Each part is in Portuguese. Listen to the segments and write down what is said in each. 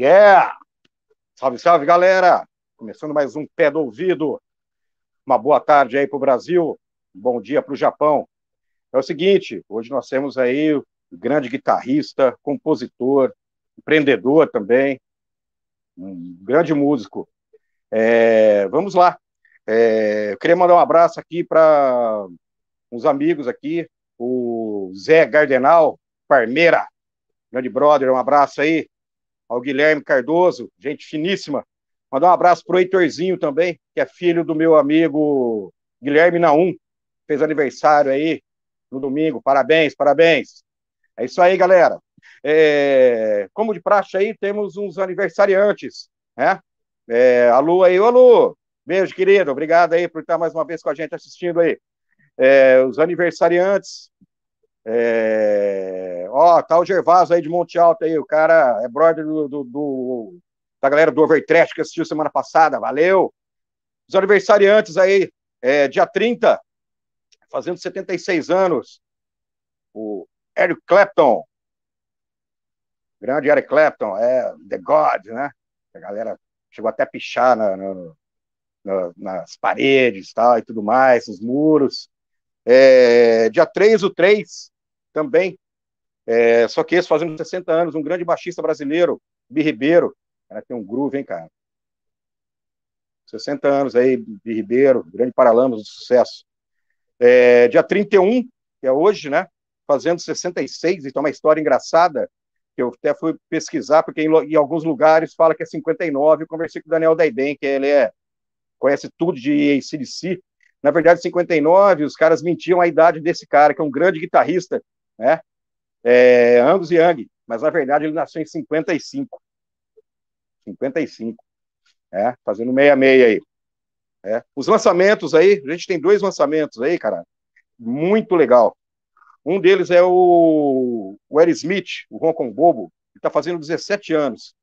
Yeah! Salve, salve, galera! Começando mais um Pé do Ouvido. Uma boa tarde aí para o Brasil, bom dia para o Japão. É o seguinte, hoje nós temos aí o grande guitarrista, compositor, empreendedor também, um grande músico. É, vamos lá. É, eu queria mandar um abraço aqui para uns amigos aqui, o Zé Gardenal Parmeira, grande brother, um abraço aí ao Guilherme Cardoso, gente finíssima. Mandar um abraço pro Heitorzinho também, que é filho do meu amigo Guilherme Naum, fez aniversário aí no domingo. Parabéns, parabéns. É isso aí, galera. É, como de praxe aí, temos uns aniversariantes, né? É, alô aí, ô alô! Beijo, querido. Obrigado aí por estar mais uma vez com a gente assistindo aí. É, os aniversariantes é... Ó, tá o Gervásio aí de Monte Alto aí, o cara é brother do, do, do da galera do Overtrash que assistiu semana passada, valeu! Os aniversariantes aí, é, dia 30, fazendo 76 anos, o Eric Clapton, grande Eric Clapton, é The God, né? A galera chegou até a pichar na, na, na, nas paredes tal, e tudo mais, nos muros. É, dia 3, o 3, também. É, só que esse fazendo 60 anos, um grande baixista brasileiro, Bi Ribeiro. Cara, tem um groove, hein, cara? 60 anos aí, Bi Ribeiro, grande paralamas do sucesso. É, dia 31, que é hoje, né? Fazendo 66, então é uma história engraçada, que eu até fui pesquisar, porque em, em alguns lugares fala que é 59. Eu conversei com o Daniel Daiden, que ele é, conhece tudo de ACDC. Na verdade, 59, os caras mentiam a idade desse cara, que é um grande guitarrista, né? É, Angus Young, mas na verdade ele nasceu em 55. 55, é, fazendo meia-meia aí. É. Os lançamentos aí, a gente tem dois lançamentos aí, cara, muito legal. Um deles é o, o Eric Smith, o Hong Kong Bobo, que tá fazendo 17 anos.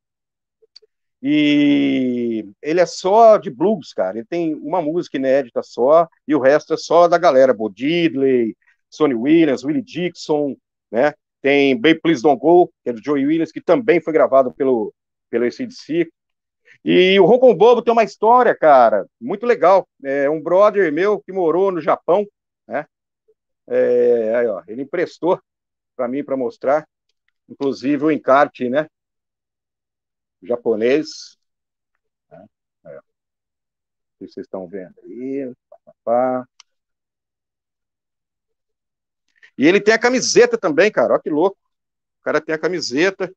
E ele é só de blues, cara. Ele tem uma música inédita só, e o resto é só da galera. Bo Diddley, Sonny Williams, Willie Dixon, né? Tem Baby Please Don't Go, que é do Joey Williams, que também foi gravado pelo, pelo ACDC. E o Roncon Bobo tem uma história, cara, muito legal. É um brother meu que morou no Japão, né? É, aí, ó, ele emprestou para mim para mostrar, inclusive o encarte, né? O japonês. Né? Aí, ó. O que vocês estão vendo aí? Pá, pá, pá. E ele tem a camiseta também, cara. Olha que louco. O cara tem a camiseta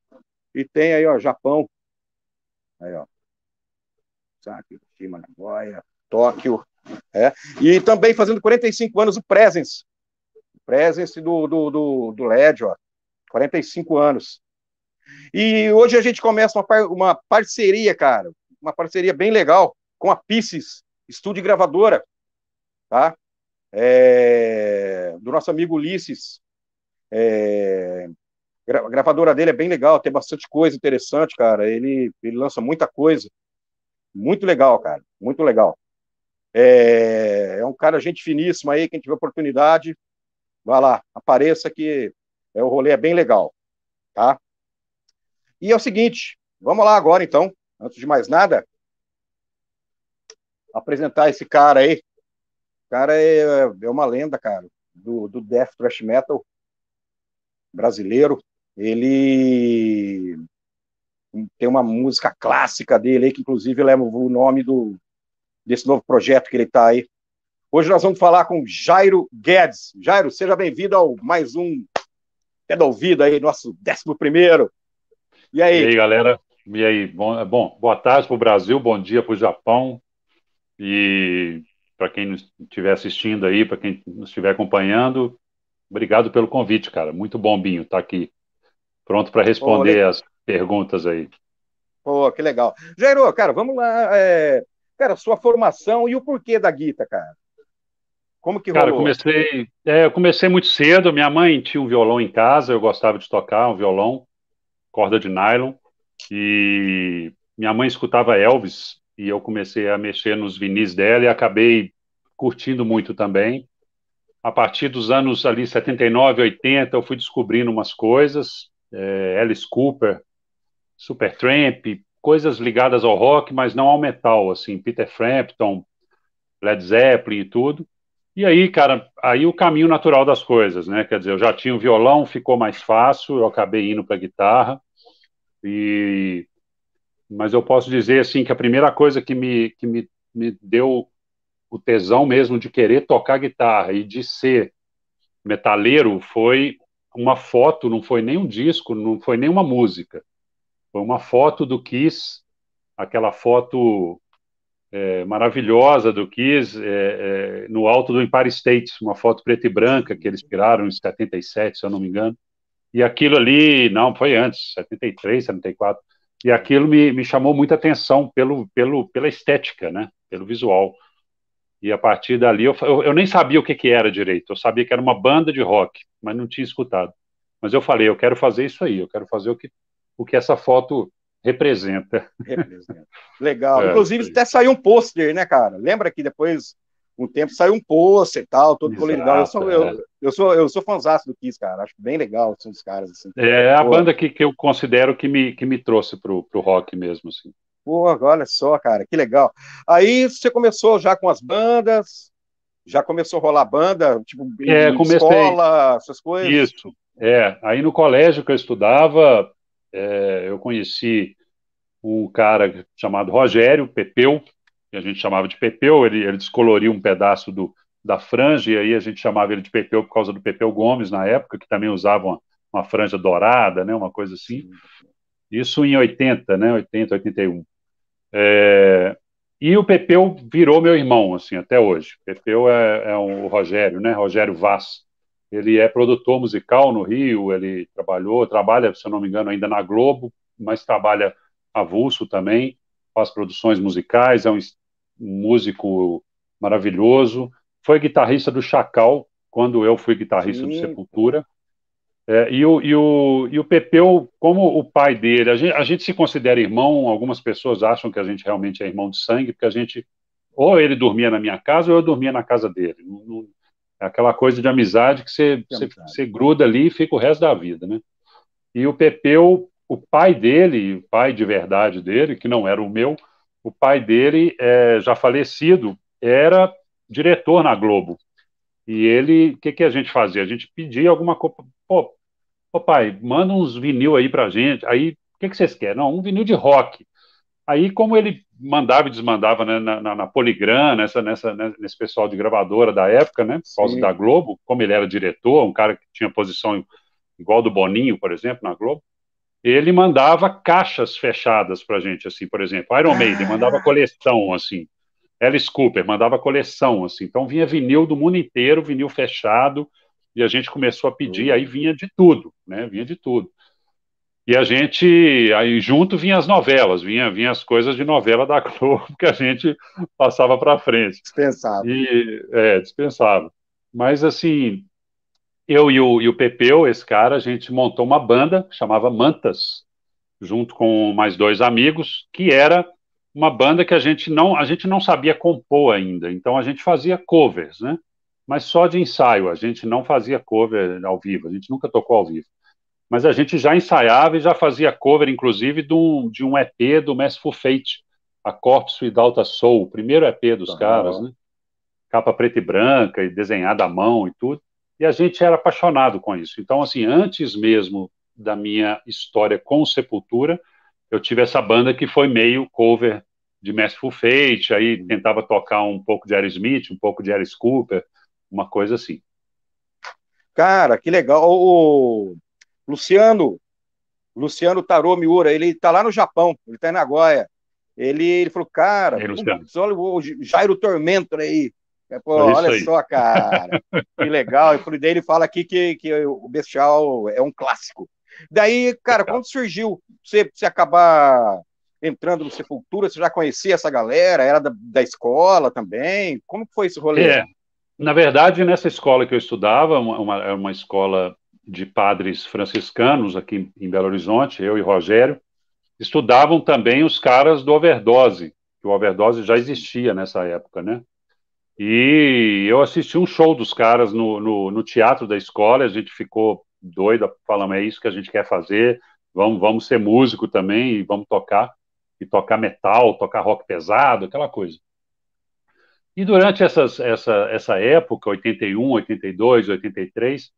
e tem aí, ó, Japão. Aí, ó. Sabe, Hiroshima, Nagoya, Tóquio. É. E também fazendo 45 anos o Presence. O Presence do, do, do, do LED, ó. 45 anos. E hoje a gente começa uma, par uma parceria, cara. Uma parceria bem legal com a Pisces, estúdio e gravadora. Tá? é, do nosso amigo Ulisses. É, a gravadora dele é bem legal, tem bastante coisa interessante, cara. Ele, ele lança muita coisa. Muito legal, cara. Muito legal. É, é um cara, gente finíssima aí. Quem tiver oportunidade, vai lá, apareça que é, o rolê é bem legal, tá? E é o seguinte, vamos lá agora então, antes de mais nada, apresentar esse cara aí, cara é, é uma lenda, cara, do, do death thrash metal brasileiro. Ele tem uma música clássica dele aí, que inclusive leva o nome do, desse novo projeto que ele está aí. Hoje nós vamos falar com Jairo Guedes. Jairo, seja bem-vindo ao mais um Pé da Ouvida aí, nosso décimo primeiro. E aí? E aí, galera? E aí? Bom, é bom boa tarde para o Brasil, bom dia para o Japão. E para quem estiver assistindo aí, para quem nos estiver acompanhando, obrigado pelo convite, cara. Muito bombinho tá aqui. Pronto para responder as perguntas aí. Pô, que legal. Jairo, cara, vamos lá. É... Cara, sua formação e o porquê da guita, cara. Como que cara, rolou? Cara, comecei, é, eu comecei muito cedo. Minha mãe tinha um violão em casa, eu gostava de tocar um violão, corda de nylon. E minha mãe escutava Elvis e eu comecei a mexer nos vinis dela e acabei curtindo muito também. A partir dos anos ali 79, 80, eu fui descobrindo umas coisas, é, Alice Cooper, Supertramp, coisas ligadas ao rock, mas não ao metal, assim, Peter Frampton, Led Zeppelin e tudo. E aí, cara, aí o caminho natural das coisas, né? Quer dizer, eu já tinha o violão, ficou mais fácil, eu acabei indo para guitarra. E mas eu posso dizer assim que a primeira coisa que me, que me, me deu o tesão mesmo de querer tocar guitarra e de ser metaleiro foi uma foto, não foi nem um disco, não foi nem uma música. Foi uma foto do Kiss, aquela foto é, maravilhosa do Kiss é, é, no alto do Empire State, uma foto preta e branca que eles tiraram em 77, se eu não me engano. E aquilo ali, não, foi antes, 73, 74 e aquilo me, me chamou muita atenção pelo, pelo, pela estética, né? pelo visual. E a partir dali, eu, eu, eu nem sabia o que, que era direito. Eu sabia que era uma banda de rock, mas não tinha escutado. Mas eu falei, eu quero fazer isso aí, eu quero fazer o que, o que essa foto representa. representa. Legal. É, Inclusive, é até saiu um pôster, né, cara? Lembra que depois um tempo saiu um pôster e tal, todo Exato, Eu sou, eu, é. eu sou, eu sou fãzaço do Kiss, cara. Acho bem legal são os caras. Assim. É, é a banda que, que eu considero que me, que me trouxe pro, pro rock mesmo, assim. Pô, olha só, cara, que legal. Aí você começou já com as bandas, já começou a rolar banda, tipo, é, comecei... escola, essas coisas? Isso, é. Aí no colégio que eu estudava, é, eu conheci um cara chamado Rogério Pepeu, que a gente chamava de Pepeu, ele, ele um pedaço do, da franja, e aí a gente chamava ele de Pepeu por causa do Pepeu Gomes na época, que também usava uma, uma franja dourada, né, uma coisa assim. Isso em 80, né, 80, 81. É, e o Pepeu virou meu irmão, assim, até hoje. Pepeu é, é um, o Rogério, né, Rogério Vaz. Ele é produtor musical no Rio, ele trabalhou, trabalha, se eu não me engano, ainda na Globo, mas trabalha avulso também faz produções musicais, é um, músico maravilhoso. Foi guitarrista do Chacal, quando eu fui guitarrista Sim. do Sepultura. É, e, o, e, o, e o Pepeu, como o pai dele, a gente, a gente se considera irmão, algumas pessoas acham que a gente realmente é irmão de sangue, porque a gente, ou ele dormia na minha casa, ou eu dormia na casa dele. Não, não, é aquela coisa de amizade que você, você, você, gruda ali e fica o resto da vida, né? E o Pepeu, o pai dele, o pai de verdade dele, que não era o meu, o pai dele, é, já falecido, era diretor na Globo. E ele, o que, que, a gente fazia? A gente pedia alguma coisa. Pô, pô, pai, manda uns vinil aí pra gente. Aí, o que, que vocês querem? Não, um vinil de rock. Aí, como ele mandava e desmandava né, na, na, na, Poligram, nessa, nessa, né, nesse pessoal de gravadora da época, né, por causa da Globo, como ele era diretor, um cara que tinha posição igual do Boninho, por exemplo, na Globo, ele mandava caixas fechadas para gente, assim, por exemplo. Iron Maiden ah. mandava coleção, assim. Alice Cooper mandava coleção, assim. Então vinha vinil do mundo inteiro, vinil fechado, e a gente começou a pedir, uhum. aí vinha de tudo, né? Vinha de tudo. E a gente, aí junto vinha as novelas, vinha, vinha as coisas de novela da Globo que a gente passava para frente. Dispensava. E, é, dispensava. Mas assim, eu e o, e o Pepeu, esse cara, a gente montou uma banda, chamava Mantas, junto com mais dois amigos, que era uma banda que a gente não, a gente não sabia compor ainda, então a gente fazia covers, né? Mas só de ensaio, a gente não fazia cover ao vivo, a gente nunca tocou ao vivo. Mas a gente já ensaiava e já fazia cover, inclusive, de um, de um EP do Merciful Fate, a Corpse Without a Soul, o primeiro EP dos tá, caras, né? Capa preta e branca e desenhada à mão e tudo. E a gente era apaixonado com isso. Então, assim, antes mesmo da minha história com Sepultura, eu tive essa banda que foi meio cover de Full Fate, aí tentava tocar um pouco de Aerosmith, um pouco de Alice Cooper, uma coisa assim. Cara, que legal. O Luciano, Luciano Tarô Miura, ele tá lá no Japão, ele tá em Nagoya. Ele, ele falou, cara, aí, putz, olha o Jairo Tormento aí, é, pô, é olha aí. só, cara, que legal. E por daí ele fala aqui que, que o Bestial é um clássico. Daí, cara, quando surgiu, você, você acabar entrando no Sepultura, você já conhecia essa galera? Era da, da escola também? Como foi esse rolê? É. Na verdade, nessa escola que eu estudava, uma, uma é escola de padres franciscanos aqui em Belo Horizonte, eu e Rogério, estudavam também os caras do Overdose, que o Overdose já existia nessa época, né? E eu assisti um show dos caras no, no, no teatro da escola, a gente ficou doida, falando é isso que a gente quer fazer, vamos, vamos ser músico também e vamos tocar, e tocar metal, tocar rock pesado, aquela coisa. E durante essas, essa, essa época, 81, 82, 83,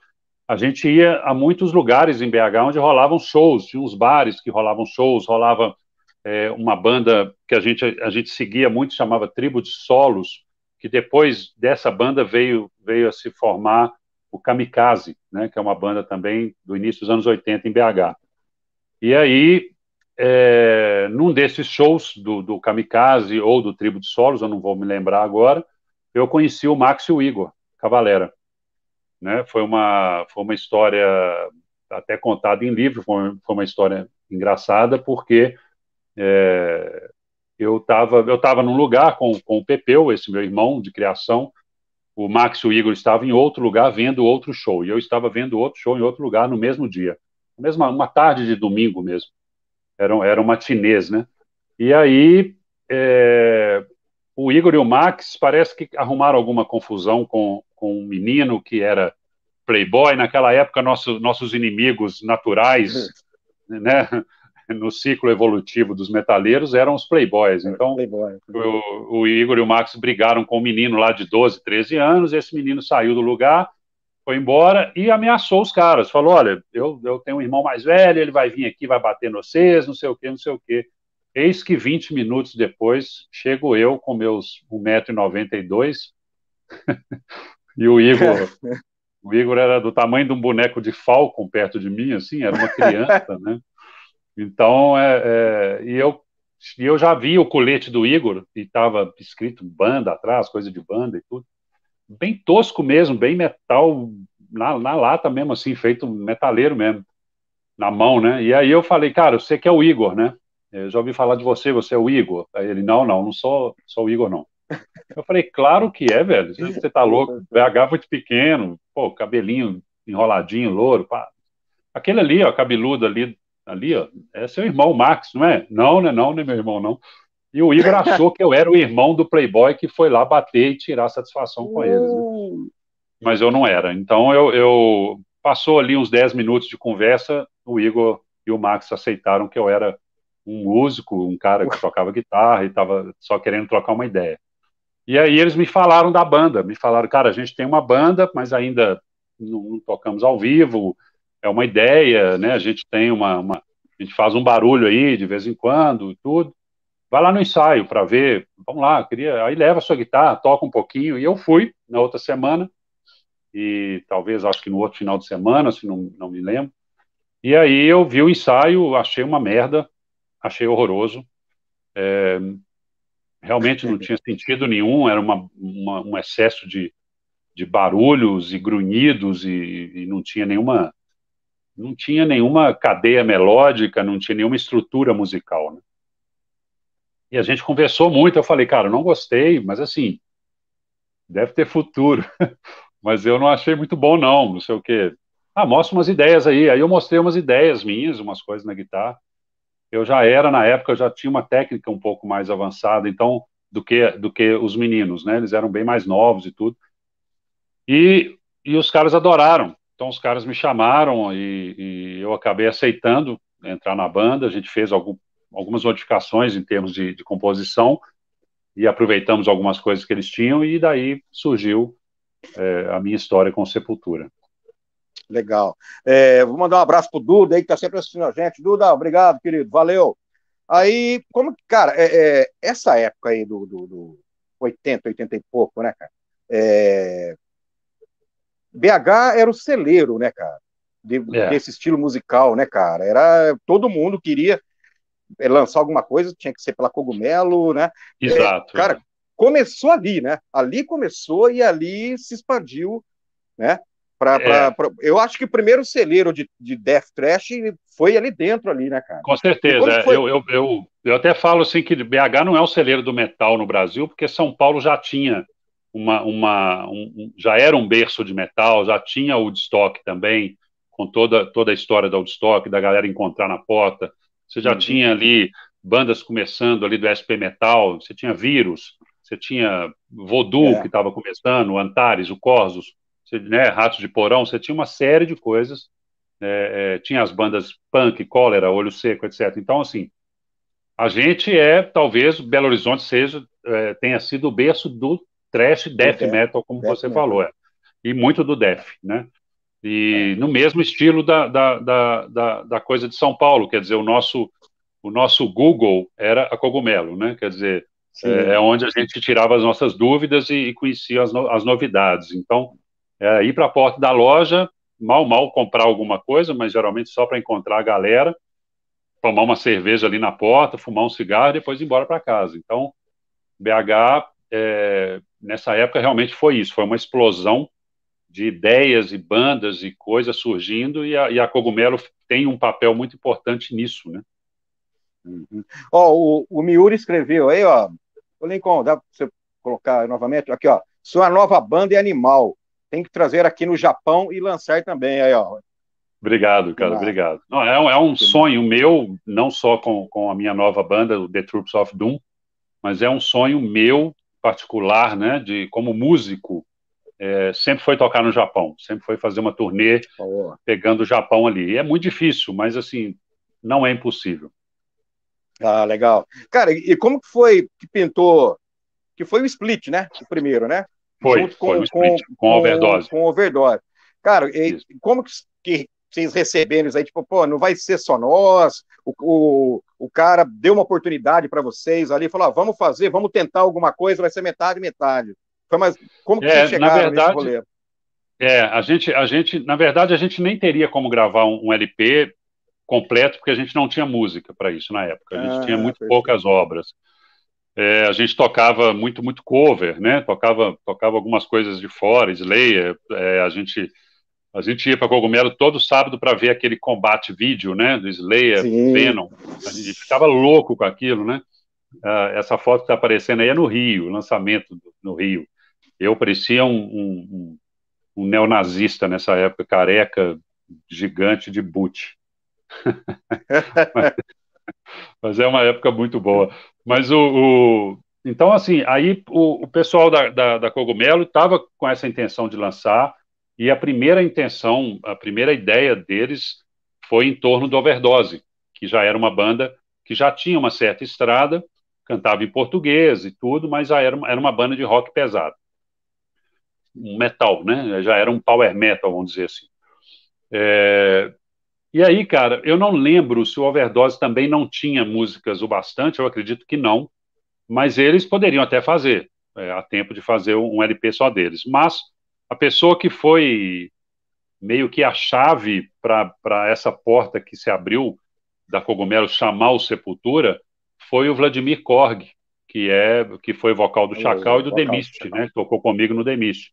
a gente ia a muitos lugares em BH onde rolavam shows, tinha uns bares que rolavam shows, rolava é, uma banda que a gente, a gente seguia muito, chamava Tribo de Solos, que depois dessa banda veio, veio a se formar o Kamikaze, né, que é uma banda também do início dos anos 80 em BH. E aí, é, num desses shows do, do Kamikaze ou do Tribo de Solos, eu não vou me lembrar agora, eu conheci o Max e o Igor Cavalera. Né? Foi, uma, foi uma história até contada em livro, foi uma, foi uma história engraçada, porque é, eu estava eu tava num lugar com, com o Pepeu, esse meu irmão de criação, o Max e o Igor estavam em outro lugar vendo outro show, e eu estava vendo outro show em outro lugar no mesmo dia, mesma uma tarde de domingo mesmo, era, era uma chinês, né? E aí é, o Igor e o Max parece que arrumaram alguma confusão com, com um menino que era playboy, naquela época nosso, nossos inimigos naturais, né? no ciclo evolutivo dos metaleiros eram os playboys. Então, Playboy. o, o, Igor e o Max brigaram com um menino lá de 12, 13 anos. Esse menino saiu do lugar, foi embora e ameaçou os caras. Falou: Olha, eu, eu tenho um irmão mais velho, ele vai vir aqui, vai bater nos vocês, não sei o quê, não sei o quê. Eis que 20 minutos depois, chego eu com meus 1,92m e o Igor. o Igor era do tamanho de um boneco de Falcon perto de mim, assim, era uma criança, né? Então, é, é, e eu, eu já vi o colete do Igor, e estava escrito banda atrás, coisa de banda e tudo. Bem tosco mesmo, bem metal, na, na lata mesmo, assim, feito metaleiro mesmo, na mão, né? E aí eu falei, cara, você que é o Igor, né? Eu já ouvi falar de você, você é o Igor. Aí ele, não, não, não sou, sou o Igor, não. Eu falei, claro que é, velho. Você tá louco. BH muito pequeno, pô, cabelinho enroladinho, louro, pá. Aquele ali, ó, cabeludo ali, ali, ó, é seu irmão Max, não é? Não, não é não, não é meu irmão, não. E o Igor achou que eu era o irmão do Playboy que foi lá bater e tirar satisfação com eles. Né? Mas eu não era. Então eu, eu passou ali uns 10 minutos de conversa, o Igor e o Max aceitaram que eu era um músico, um cara que tocava guitarra e estava só querendo trocar uma ideia. E aí eles me falaram da banda, me falaram, cara, a gente tem uma banda, mas ainda não, não tocamos ao vivo, é uma ideia, né? A gente tem uma, uma, a gente faz um barulho aí de vez em quando, tudo. Vai lá no ensaio para ver, vamos lá, queria, aí leva a sua guitarra, toca um pouquinho. E eu fui na outra semana e talvez acho que no outro final de semana, se não, não me lembro. E aí eu vi o ensaio, achei uma merda, achei horroroso. É, realmente não tinha sentido nenhum, era uma, uma um excesso de, de barulhos e grunhidos e, e não tinha nenhuma não tinha nenhuma cadeia melódica, não tinha nenhuma estrutura musical. Né? E a gente conversou muito, eu falei, cara, eu não gostei, mas assim, deve ter futuro. mas eu não achei muito bom, não, não sei o quê. Ah, mostra umas ideias aí. Aí eu mostrei umas ideias minhas, umas coisas na guitarra. Eu já era, na época, eu já tinha uma técnica um pouco mais avançada, então, do que, do que os meninos, né? Eles eram bem mais novos e tudo. E, e os caras adoraram. Então os caras me chamaram e, e, eu acabei aceitando entrar na banda. A gente fez algum, algumas modificações em termos de, de, composição e aproveitamos algumas coisas que eles tinham e daí surgiu é, a minha história com Sepultura. Legal. É, vou mandar um abraço pro Duda aí que tá sempre assistindo a gente. Duda, obrigado, querido. Valeu. Aí, como que, cara, é, é essa época aí do, do, do 80, 80 e pouco, né, cara? É, BH era o celeiro, né, cara? De, é. Desse estilo musical, né, cara? Era todo mundo queria eh, lançar alguma coisa, tinha que ser pela Cogumelo, né? Exato. É, cara, começou ali, né? Ali começou e ali se expandiu, né? Pra, é. pra... eu acho que o primeiro celeiro de, de Death Trash foi ali dentro, ali, né, cara? Com certeza. É. Foi... Eu, eu, eu, eu até falo assim que BH não é o celeiro do metal no Brasil, porque São Paulo já tinha uma, uma um, já era um berço de metal, já tinha Woodstock também, com toda, toda a história da Woodstock, da galera encontrar na porta. Você já uhum. tinha ali bandas começando ali do SP Metal, você tinha Vírus, você tinha Voodoo, é. que estava começando, o Antares, o Corsos, você, né, Ratos de Porão, você tinha uma série de coisas. É, é, tinha as bandas punk, cólera, olho seco, etc. Então, assim, a gente é, talvez, Belo Horizonte seja, é, tenha sido o berço do trash, death metal, como death você metal. falou, é. e muito do death, né? E é. no mesmo estilo da, da, da, da, da coisa de São Paulo, quer dizer, o nosso, o nosso Google era a Cogumelo, né? Quer dizer, é, é, onde a gente tirava as nossas dúvidas e, e conhecia as, no, as novidades. Então, é, ir para a porta da loja, mal, mal comprar alguma coisa, mas geralmente só para encontrar a galera, tomar uma cerveja ali na porta, fumar um cigarro e depois ir embora para casa. Então, BH é, nessa época realmente foi isso, foi uma explosão de ideias e bandas e coisas surgindo e a, e a Cogumelo tem um papel muito importante nisso, né? Uhum. Oh, o, o Miura escreveu aí, ó, o Lincoln, dá para você colocar novamente aqui, ó, sua nova banda é Animal, tem que trazer aqui no Japão e lançar também aí, ó. Obrigado, cara, obrigado. Não, é, um, é um sonho meu, não só com, com a minha nova banda, o The Troops of Doom, mas é um sonho meu particular, né, de como músico, é, sempre foi tocar no Japão, sempre foi fazer uma turnê oh. pegando o Japão ali. E é muito difícil, mas assim, não é impossível. Ah, legal. Cara, e como que foi que pintou? Que foi o split, né? O primeiro, né? Foi, Junto com, foi o split, com, com, com overdose. Com overdose. Cara, e, como que, que vocês receberam isso aí, tipo, pô, não vai ser só nós, o, o, o cara deu uma oportunidade para vocês ali, falou, ah, vamos fazer, vamos tentar alguma coisa, vai ser metade, metade. Foi mais, como que é, vocês chegaram na verdade, nesse rolê? É, a gente, a gente, na verdade, a gente nem teria como gravar um, um LP completo, porque a gente não tinha música para isso na época, a gente ah, tinha muito perfeito. poucas obras. É, a gente tocava muito, muito cover, né? Tocava, tocava algumas coisas de fora, Slayer, é, a gente a gente ia para Cogumelo todo sábado para ver aquele combate vídeo, né? Do Slayer, Sim. Venom. A gente ficava louco com aquilo, né? Uh, essa foto que está aparecendo aí é no Rio, lançamento do, no Rio. Eu parecia um, um, um, um neonazista nessa época, careca, gigante de boot. mas, mas, é uma época muito boa. Mas o, o então assim, aí o, o pessoal da, da, da Cogumelo estava com essa intenção de lançar. E a primeira intenção, a primeira ideia deles foi em torno do Overdose, que já era uma banda que já tinha uma certa estrada, cantava em português e tudo, mas já era, era uma banda de rock pesado. um Metal, né? Já era um power metal, vamos dizer assim. É... E aí, cara, eu não lembro se o Overdose também não tinha músicas o bastante, eu acredito que não, mas eles poderiam até fazer, é, há tempo de fazer um LP só deles. Mas a pessoa que foi meio que a chave para essa porta que se abriu da Cogumelo chamar o Sepultura foi o Vladimir Korg, que é que foi vocal do Chacal e do Demist, né? Tocou comigo no Demist.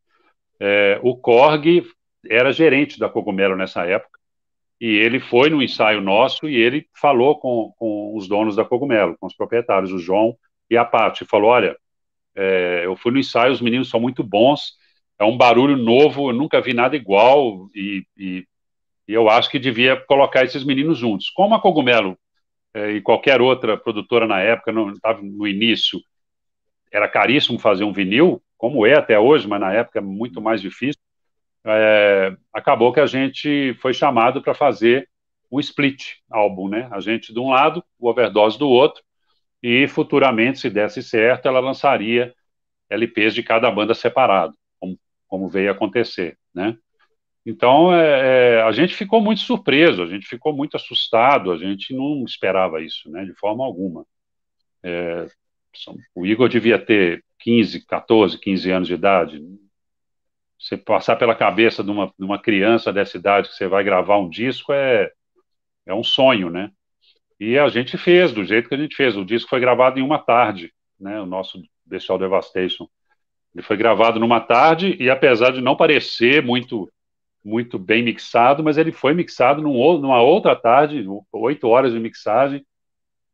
É, o Korg era gerente da Cogumelo nessa época e ele foi no ensaio nosso e ele falou com, com os donos da Cogumelo, com os proprietários, o João e a Paty, falou: olha, é, eu fui no ensaio, os meninos são muito bons é um barulho novo, eu nunca vi nada igual, e, e, e eu acho que devia colocar esses meninos juntos. Como a Cogumelo é, e qualquer outra produtora na época, não estava no início, era caríssimo fazer um vinil, como é até hoje, mas na época é muito mais difícil, é, acabou que a gente foi chamado para fazer um split álbum, né? A gente de um lado, o Overdose do outro, e futuramente, se desse certo, ela lançaria LPs de cada banda separado como veio acontecer, né? Então, é, é, a gente ficou muito surpreso, a gente ficou muito assustado, a gente não esperava isso, né, de forma alguma. É, o Igor devia ter 15, 14, 15 anos de idade. Você passar pela cabeça de uma, de uma criança dessa idade que você vai gravar um disco é, é um sonho, né? E a gente fez do jeito que a gente fez. O disco foi gravado em uma tarde, né? O nosso Bestial Devastation. Ele foi gravado numa tarde e apesar de não parecer muito muito bem mixado, mas ele foi mixado num, numa outra tarde, oito horas de mixagem,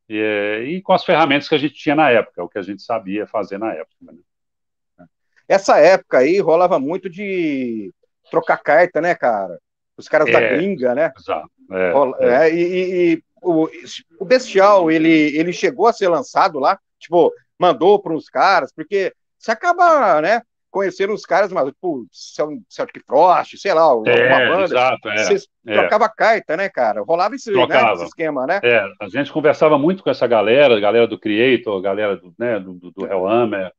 e, eh, e, com as ferramentas que a gente tinha na época, o que a gente sabia fazer na época. Né? Essa época aí rolava muito de trocar carta, né, cara? Os caras é, da gringa, né? Exato. É, Rola, é. é. e, e, e o, o, Bestial, ele, ele chegou a ser lançado lá, tipo, mandou para uns caras, porque você acaba, né? Conhecendo os caras, mas, tipo, é Celtic Frost, sei lá, alguma é, banda. Exato, é, você é. trocava carta, né, cara? Rolava esse, trocava. Né, esse esquema, né? É, a gente conversava muito com essa galera, galera do Creator, galera do, né, do, do Hellhammer,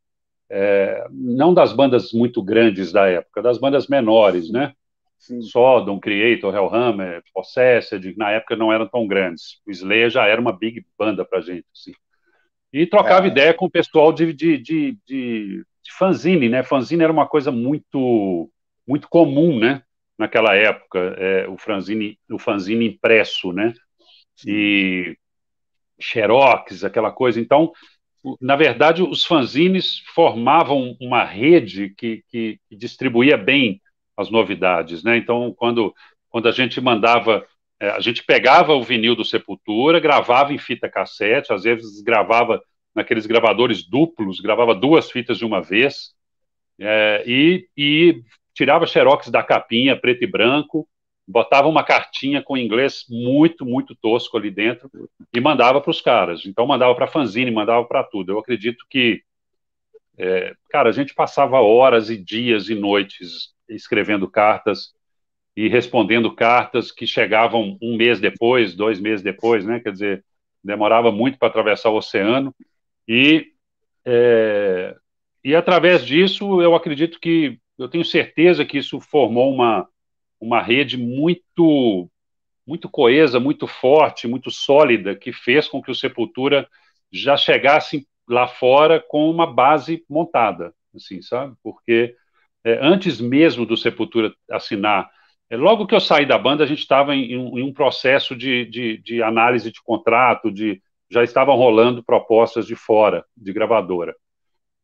é, não das bandas muito grandes da época, das bandas menores, né? Sim. Sodom, Creator, Hellhammer, Possessed, na época não eram tão grandes. O Slayer já era uma big banda pra gente, assim. E trocava é. ideia com o pessoal de, de, de, de, de fanzine, né? Fanzine era uma coisa muito, muito comum, né? Naquela época, é, o, fanzine, o fanzine impresso, né? E xerox, aquela coisa. Então, na verdade, os fanzines formavam uma rede que, que distribuía bem as novidades, né? Então, quando, quando a gente mandava é, a gente pegava o vinil do Sepultura, gravava em fita cassete, às vezes gravava naqueles gravadores duplos, gravava duas fitas de uma vez, é, e, e tirava xerox da capinha, preto e branco, botava uma cartinha com inglês muito, muito tosco ali dentro e mandava para os caras. Então mandava para fanzine, mandava para tudo. Eu acredito que, é, cara, a gente passava horas e dias e noites escrevendo cartas, e respondendo cartas que chegavam um mês depois, dois meses depois, né? Quer dizer, demorava muito para atravessar o oceano e é, e através disso eu acredito que eu tenho certeza que isso formou uma uma rede muito muito coesa, muito forte, muito sólida que fez com que o Sepultura já chegasse lá fora com uma base montada, assim, sabe? Porque é, antes mesmo do Sepultura assinar é, logo que eu saí da banda, a gente estava em, em, um processo de, de, de, análise de contrato, de já estavam rolando propostas de fora, de gravadora.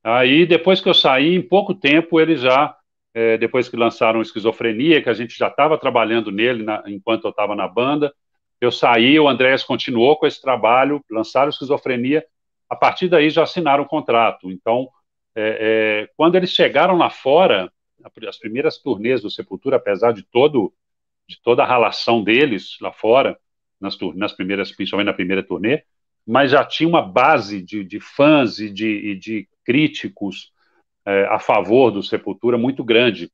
Aí, depois que eu saí, em pouco tempo, eles já, é, depois que lançaram Esquizofrenia, que a gente já estava trabalhando nele na, enquanto eu estava na banda, eu saí, o Andrés continuou com esse trabalho, lançaram Esquizofrenia, a partir daí já assinaram o contrato. Então, é, é, quando eles chegaram lá fora, as primeiras turnês do Sepultura, apesar de todo de toda a relação deles lá fora, nas, nas primeiras, principalmente na primeira turnê, mas já tinha uma base de, de fãs e de, e de críticos é, a favor do Sepultura muito grande.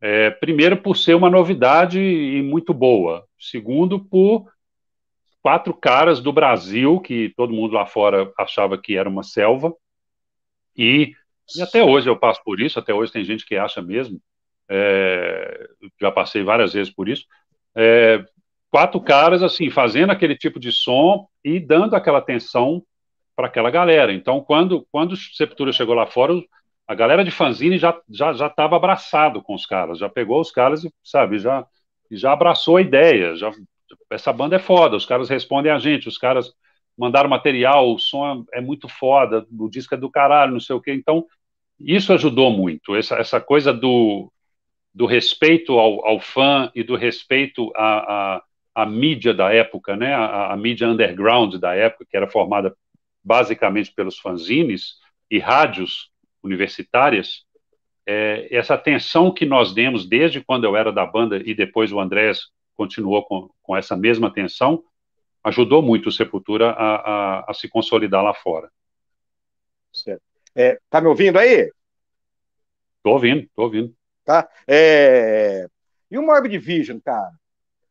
É, primeiro, por ser uma novidade e muito boa. Segundo, por quatro caras do Brasil, que todo mundo lá fora achava que era uma selva, e e até hoje eu passo por isso, até hoje tem gente que acha mesmo, é, já passei várias vezes por isso, é, quatro caras assim fazendo aquele tipo de som e dando aquela atenção para aquela galera. Então, quando quando o Sepultura chegou lá fora, a galera de fanzine já já já estava abraçado com os caras, já pegou os caras e sabe já já abraçou a ideia. Já, essa banda é foda, os caras respondem a gente, os caras mandaram material, o som é muito foda, o disco é do caralho, não sei o quê. Então, isso ajudou muito, essa, essa coisa do, do respeito ao, ao fã e do respeito à, à, à mídia da época, né? A, mídia underground da época, que era formada basicamente pelos fanzines e rádios universitárias, é, essa atenção que nós demos desde quando eu era da banda e depois o Andrés continuou com, com essa mesma atenção, ajudou muito o Sepultura a, a, a se consolidar lá fora. Certo. É, tá me ouvindo aí? Tô ouvindo, tô ouvindo. Tá. É... E o Morbid Vision, cara?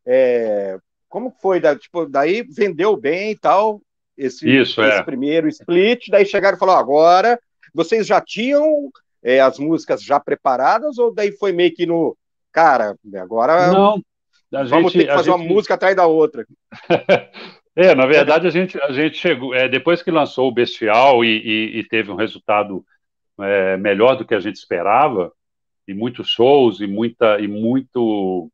É... Como foi? Da, tipo, daí vendeu bem e tal, esse, Isso, é. esse é. primeiro split, daí chegaram e falaram, agora, vocês já tinham é, as músicas já preparadas ou daí foi meio que no... Cara, agora... É Não, Vamos ter que fazer gente... uma música atrás da outra. é, na verdade, a gente, a gente chegou. É, depois que lançou o Bestial e, e, e teve um resultado é, melhor do que a gente esperava, e muitos shows, e, muita, e muito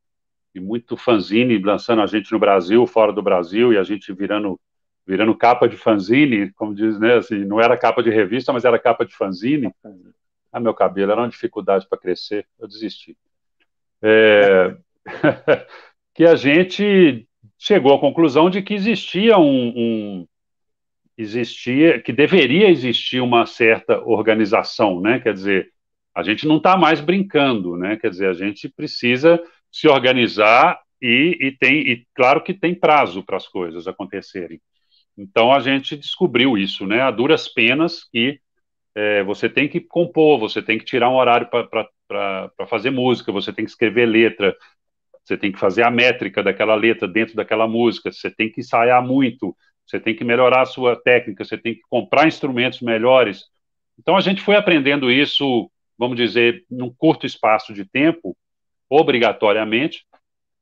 e muito fanzine lançando a gente no Brasil, fora do Brasil, e a gente virando virando capa de fanzine, como diz, né? Assim, não era capa de revista, mas era capa de fanzine. Ah, meu cabelo era uma dificuldade para crescer, eu desisti. É, que a gente chegou à conclusão de que existia um, um existia, que deveria existir uma certa organização, né? Quer dizer, a gente não está mais brincando, né? Quer dizer, a gente precisa se organizar e, e tem, e claro que tem prazo para as coisas acontecerem. Então a gente descobriu isso, né? A duras penas que é, você tem que compor, você tem que tirar um horário para fazer música, você tem que escrever letra, você tem que fazer a métrica daquela letra dentro daquela música, você tem que ensaiar muito, você tem que melhorar a sua técnica, você tem que comprar instrumentos melhores. Então a gente foi aprendendo isso, vamos dizer, num curto espaço de tempo, obrigatoriamente,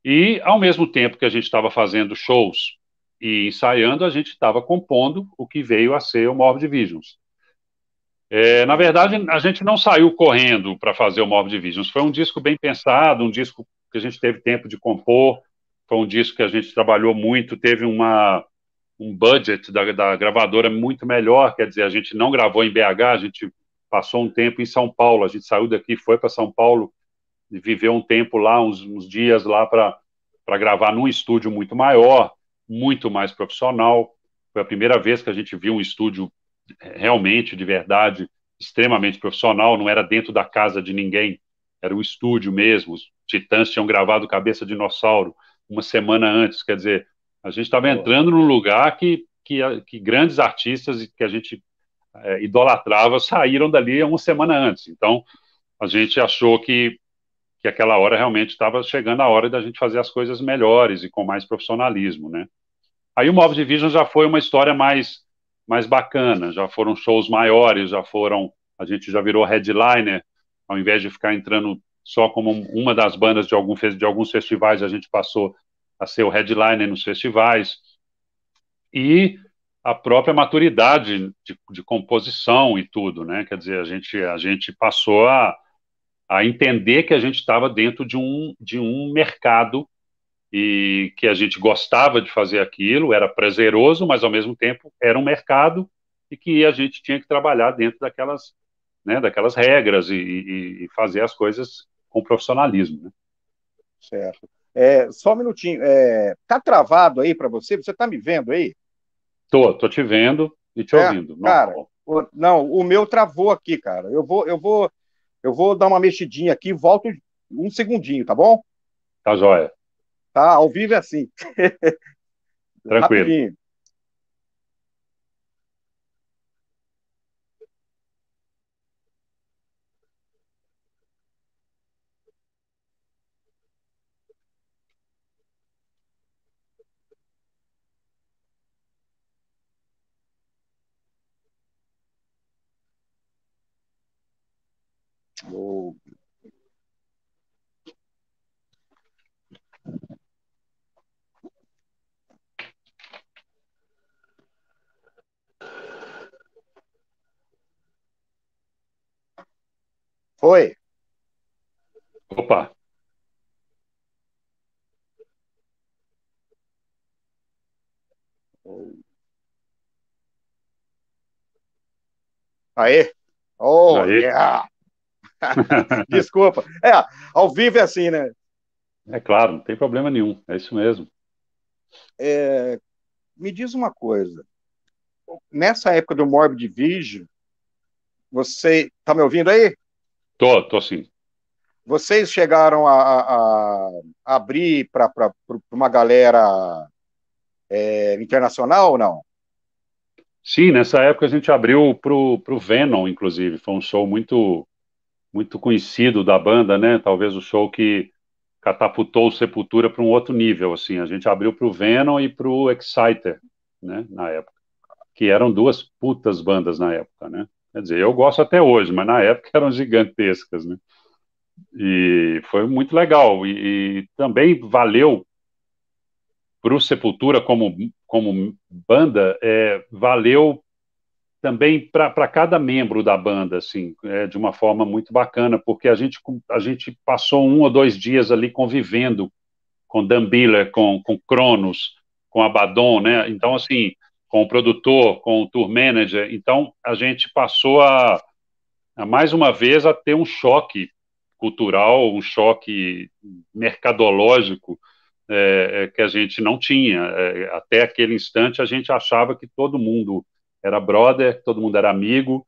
e ao mesmo tempo que a gente estava fazendo shows e ensaiando, a gente estava compondo o que veio a ser o Morbid Visions. É, na verdade, a gente não saiu correndo para fazer o Morbid Visions. Foi um disco bem pensado, um disco que a gente teve tempo de compor. Foi um disco que a gente trabalhou muito, teve uma, um budget da, da gravadora muito melhor. Quer dizer, a gente não gravou em BH, a gente passou um tempo em São Paulo. A gente saiu daqui, foi para São Paulo e viveu um tempo lá, uns, uns dias lá para gravar num estúdio muito maior, muito mais profissional. Foi a primeira vez que a gente viu um estúdio é, realmente, de verdade, extremamente profissional. Não era dentro da casa de ninguém, era um estúdio mesmo. Titãs tinham gravado Cabeça Dinossauro uma semana antes, quer dizer, a gente estava entrando num lugar que, que, que, grandes artistas que a gente é, idolatrava saíram dali uma semana antes. Então, a gente achou que, que aquela hora realmente estava chegando a hora da gente fazer as coisas melhores e com mais profissionalismo, né? Aí o Move Division já foi uma história mais, mais bacana, já foram shows maiores, já foram... A gente já virou headliner, ao invés de ficar entrando só como uma das bandas de, algum, de alguns festivais, a gente passou a ser o headliner nos festivais. E a própria maturidade de, de, composição e tudo, né? Quer dizer, a gente, a gente passou a, a entender que a gente estava dentro de um, de um mercado e que a gente gostava de fazer aquilo, era prazeroso, mas ao mesmo tempo era um mercado e que a gente tinha que trabalhar dentro daquelas, né, daquelas regras e, e, e fazer as coisas com profissionalismo. Né? Certo. É, só um minutinho. É, tá travado aí para você? Você tá me vendo aí? Tô, tô te vendo e te é, ouvindo. cara, não, o meu travou aqui, cara. Eu vou, eu vou, eu vou dar uma mexidinha aqui, volto um segundinho, tá bom? Tá Jóia. Tá, ao vivo é assim. Tranquilo. Rapidinho. Oi. Opa. Aê. Oh, Aê. Yeah. Desculpa. É, ao vivo é assim, né? É claro, não tem problema nenhum. É isso mesmo. É, me diz uma coisa. Nessa época do Morbid Vision, você está me ouvindo aí? Tô, tô sim. Vocês chegaram a, a, a abrir para uma galera é, internacional ou não? Sim, nessa época a gente abriu para o Venom, inclusive. Foi um show muito, muito conhecido da banda, né? Talvez o show que catapultou o Sepultura para um outro nível, assim. A gente abriu para o Venom e para o Exciter, né? Na época. Que eram duas putas bandas na época, né? Quer dizer, eu gosto até hoje, mas na época eram gigantescas, né? E foi muito legal. E, e também valeu para o Sepultura como, como banda, é, valeu também para cada membro da banda, assim, é, de uma forma muito bacana, porque a gente, a gente passou um ou dois dias ali convivendo com Dan Biller, com, com Cronos, com Abaddon, né? Então, assim, com o produtor, com o tour manager. Então, a gente passou a, a mais uma vez, a ter um choque cultural, um choque mercadológico é, é, que a gente não tinha. É, até aquele instante, a gente achava que todo mundo era brother, todo mundo era amigo,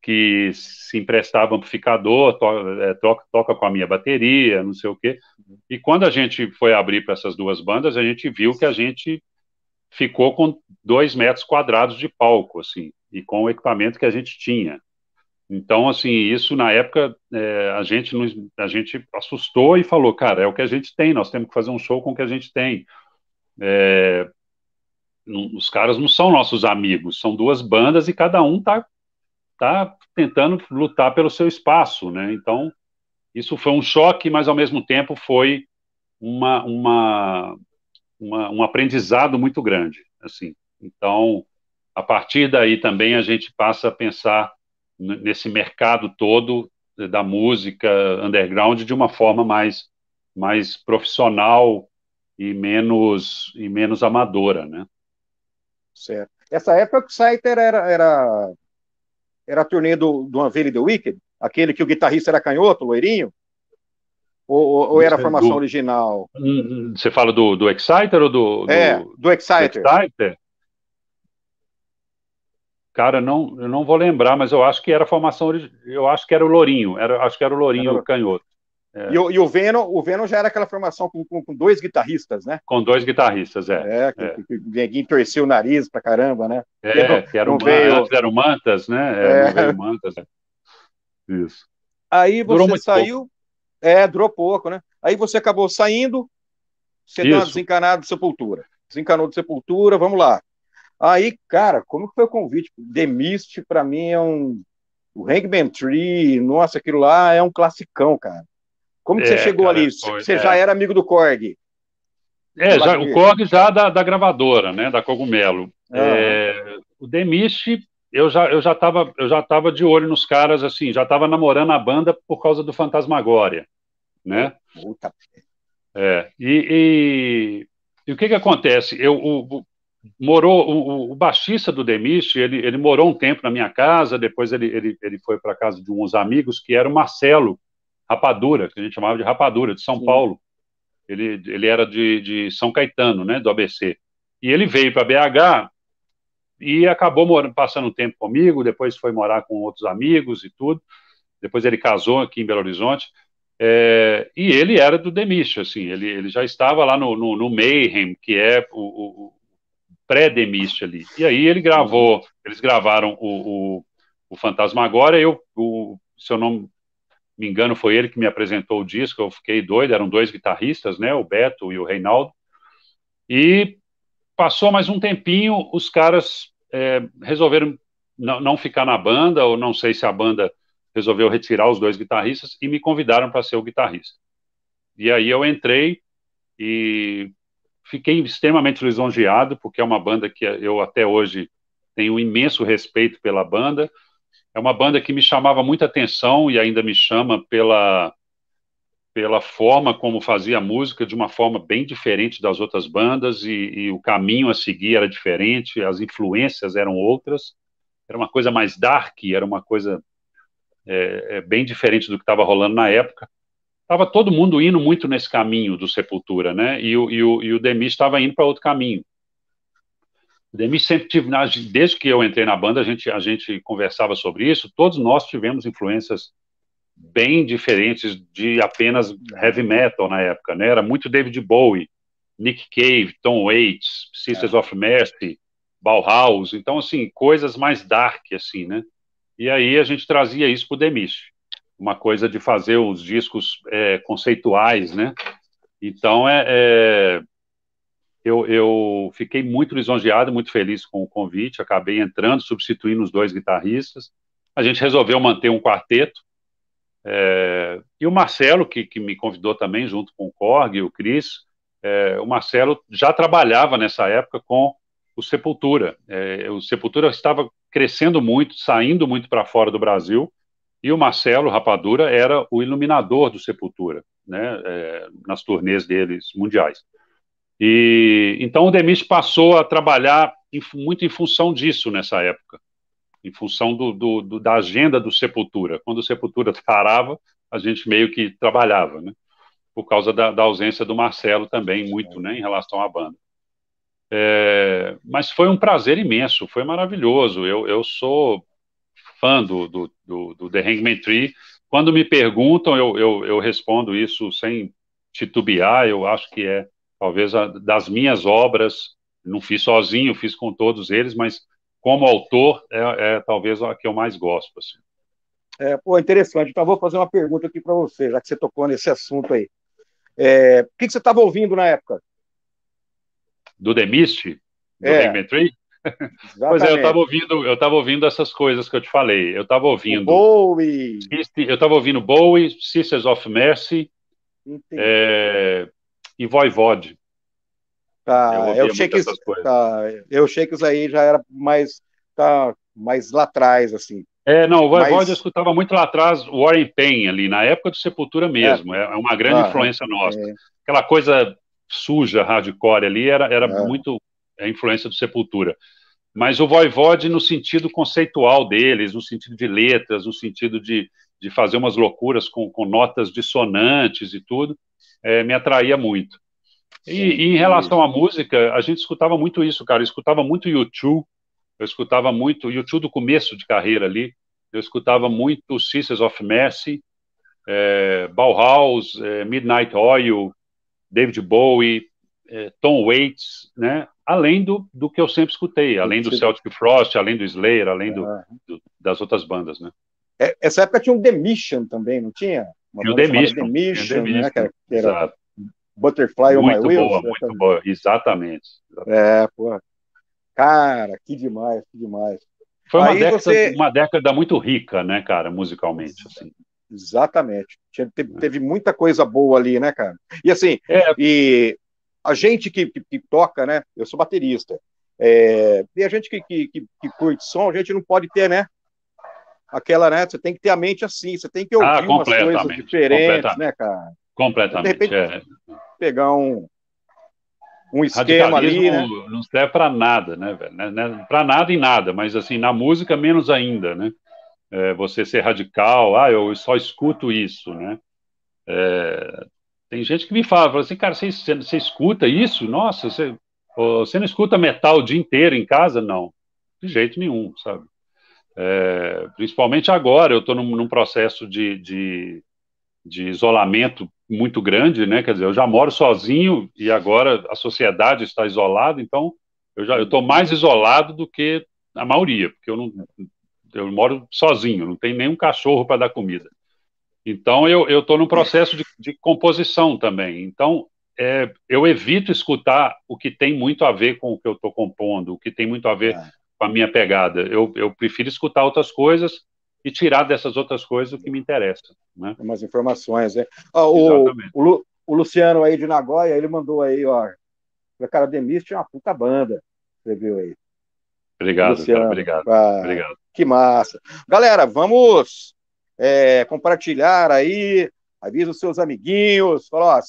que se emprestava amplificador, é, toca com a minha bateria, não sei o quê. Uhum. E quando a gente foi abrir para essas duas bandas, a gente viu que a gente ficou com dois metros quadrados de palco, assim, e com o equipamento que a gente tinha. Então, assim, isso na época é, a, gente nos, a gente assustou e falou, cara, é o que a gente tem, nós temos que fazer um show com o que a gente tem. É, os caras não são nossos amigos, são duas bandas e cada um tá, tá tentando lutar pelo seu espaço, né? Então, isso foi um choque, mas ao mesmo tempo foi uma, uma, uma, um aprendizado muito grande, assim. Então, a partir daí também a gente passa a pensar nesse mercado todo da música underground de uma forma mais mais profissional e menos e menos amadora, né? Certo. Essa época que o Saiter era era era a turnê do, do Unveil The Wicked, aquele que o guitarrista era canhoto, loirinho, ou, ou, era a formação do, original? Hum, você fala do, do Exciter ou do, É, do Exciter. Do Exciter? Cara, não, eu não vou lembrar, mas eu acho que era a formação Eu acho que era o Lourinho. Era, acho que era o Lourinho era o... canhoto. É. E, o, e o Venom, o Venom já era aquela formação com, com, com dois guitarristas, né? Com dois guitarristas, é. É, que, é. que, que, que o Neguinho o nariz pra caramba, né? É, não, que eram, veio... eram mantas, né? É, é. Mantas, né? Isso. Aí você saiu, é, durou pouco, né? Aí você acabou saindo, você tá Isso. deu uma desencanada de sepultura. Desencanou de sepultura, vamos lá. Aí, cara, como foi o convite? The Mist, pra mim, é um. O Hangman Tree, nossa, aquilo lá é um classicão, cara. Como que você é, chegou cara, ali? Foi, você é. já era amigo do Korg? É, já, o Korg já da, da, gravadora, né? Da Cogumelo. É, o The Mist eu já eu já tava eu já tava de olho nos caras assim, já tava namorando a banda por causa do Fantasmagória, né? Puta. É, e, e, e o que que acontece? Eu o, o morou o, o, baixista do Demish, ele, ele morou um tempo na minha casa, depois ele, ele, ele foi para casa de uns amigos que era o Marcelo Rapadura, que a gente chamava de Rapadura, de São Sim. Paulo. Ele, ele era de, de São Caetano, né, do ABC. E ele veio para BH e acabou morando, passando um tempo comigo, depois foi morar com outros amigos e tudo. Depois ele casou aqui em Belo Horizonte. É, e ele era do demício assim, ele, ele já estava lá no, no, no Mayhem, que é o, o pré demício ali. E aí ele gravou, eles gravaram o, o, o agora eu, o, se eu não me engano, foi ele que me apresentou o disco, eu fiquei doido, eram dois guitarristas, né, o Beto e o Reinaldo, e passou mais um tempinho, os caras é, resolveram não, não ficar na banda, ou não sei se a banda resolveu retirar os dois guitarristas e me convidaram para ser o guitarrista. E aí eu entrei e fiquei extremamente lisonjeado, porque é uma banda que eu até hoje tenho um imenso respeito pela banda. É uma banda que me chamava muita atenção e ainda me chama pela pela forma como fazia a música, de uma forma bem diferente das outras bandas, e, e, o caminho a seguir era diferente, as influências eram outras, era uma coisa mais dark, era uma coisa é, é bem diferente do que estava rolando na época. Estava todo mundo indo muito nesse caminho do Sepultura, né? E o, e o, e o estava indo para outro caminho. O Demi sempre tive, desde que eu entrei na banda, a gente, a gente conversava sobre isso, todos nós tivemos influências bem diferentes de apenas heavy metal na época, né? Era muito David Bowie, Nick Cave, Tom Waits, Sisters é. of Mercy, Bauhaus, então assim coisas mais dark assim, né? E aí a gente trazia isso para o uma coisa de fazer os discos é, conceituais, né? Então é, é... Eu, eu, fiquei muito lisonjeado, muito feliz com o convite. Acabei entrando, substituindo os dois guitarristas. A gente resolveu manter um quarteto, é, e o Marcelo, que, que, me convidou também, junto com o Korg e o Cris, é, o Marcelo já trabalhava nessa época com o Sepultura. É, o Sepultura estava crescendo muito, saindo muito para fora do Brasil, e o Marcelo Rapadura era o iluminador do Sepultura, né, é, nas turnês deles mundiais. E então o Demis passou a trabalhar em, muito em função disso nessa época em função do, do, do, da agenda do Sepultura. Quando o Sepultura parava, a gente meio que trabalhava, né? Por causa da, da ausência do Marcelo também, muito, né? Em relação à banda. É, mas foi um prazer imenso, foi maravilhoso. Eu, eu sou fã do, do, do, do The Hangman Tree. Quando me perguntam, eu, eu, eu respondo isso sem titubear. Eu acho que é, talvez, a, das minhas obras, não fiz sozinho, fiz com todos eles, mas como autor, é, é talvez a que eu mais gosto. Assim. É, pô, interessante. Então, vou fazer uma pergunta aqui para você, já que você tocou nesse assunto aí. É, o que, que você estava ouvindo na época? Do Demist? Do é. Pois é, eu estava ouvindo, eu ouvindo essas coisas que eu te falei. Eu estava ouvindo. O Bowie. Eu estava ouvindo Bowie, Sisters of Mercy é, e Voivode. Tá, eu, eu que tá, eu aí já era mais, tá, mais lá atrás, assim. É, não, o Voivode Mas... escutava muito lá atrás Warren Payne ali, na época do Sepultura mesmo, é, é uma grande ah, influência nossa. É. Aquela coisa suja, hardcore ali, era, era é. muito a influência do Sepultura. Mas o Voivode no sentido conceitual deles, no sentido de letras, no sentido de, de fazer umas loucuras com, com notas dissonantes e tudo, é, me atraía muito. E, e, em relação à música, a gente escutava muito isso, cara. Eu escutava muito YouTube, eu escutava muito YouTube do começo de carreira ali. Eu escutava muito Sisters of Mercy, é, Bauhaus, é, Midnight Oil, David Bowie, é, Tom Waits, né? Além do, do que eu sempre escutei, além do Celtic Frost, além do Slayer, além do, do das outras bandas, né? É, essa época tinha um The Mission também, não tinha? Uma e o The Mission. The né, Mission, né, que era, Exato Butterfly muito on My Wheels. Muito boa, muito boa, exatamente. É, pô. Cara, que demais, que demais. Foi uma década, você... uma década, muito rica, né, cara, musicalmente, assim. Exatamente. Teve, é. teve, muita coisa boa ali, né, cara? E assim, é... e a gente que, que, que, toca, né? Eu sou baterista. É, e a gente que, que, que, curte som, a gente não pode ter, né? Aquela, né? Você tem que ter a mente assim, você tem que ah, ouvir ah, umas coisas diferentes, né, cara? Completamente. De repente, é pegar um, um esquema ali, né? Não serve para nada, né, velho? Né, né, para nada e nada, mas assim, na música menos ainda, né? É, você ser radical, ah, eu só escuto isso, né? É, tem gente que me fala, fala assim, cara, você, você escuta isso? Nossa, você, você não escuta metal o dia inteiro em casa? Não, de jeito nenhum, sabe? É, principalmente agora, eu estou num, num, processo de, de, de, isolamento muito grande, né? Quer dizer, eu já moro sozinho e agora a sociedade está isolada, então eu já estou mais isolado do que a maioria, porque eu não eu moro sozinho, não tem nenhum cachorro para dar comida. Então eu estou num processo de, de, composição também. Então é, eu evito escutar o que tem muito a ver com o que eu estou compondo, o que tem muito a ver é. com a minha pegada. Eu, eu prefiro escutar outras coisas e tirar dessas outras coisas o que me interessa. Né? Umas informações, né? o, o, Lu, o, Luciano aí de Nagoya, ele mandou aí, ó. Cara, The Mist é uma puta banda. Você viu aí. Obrigado, Luciano, cara, obrigado. obrigado. Que massa. Galera, vamos é, compartilhar aí, avisa os seus amiguinhos, fala, ó,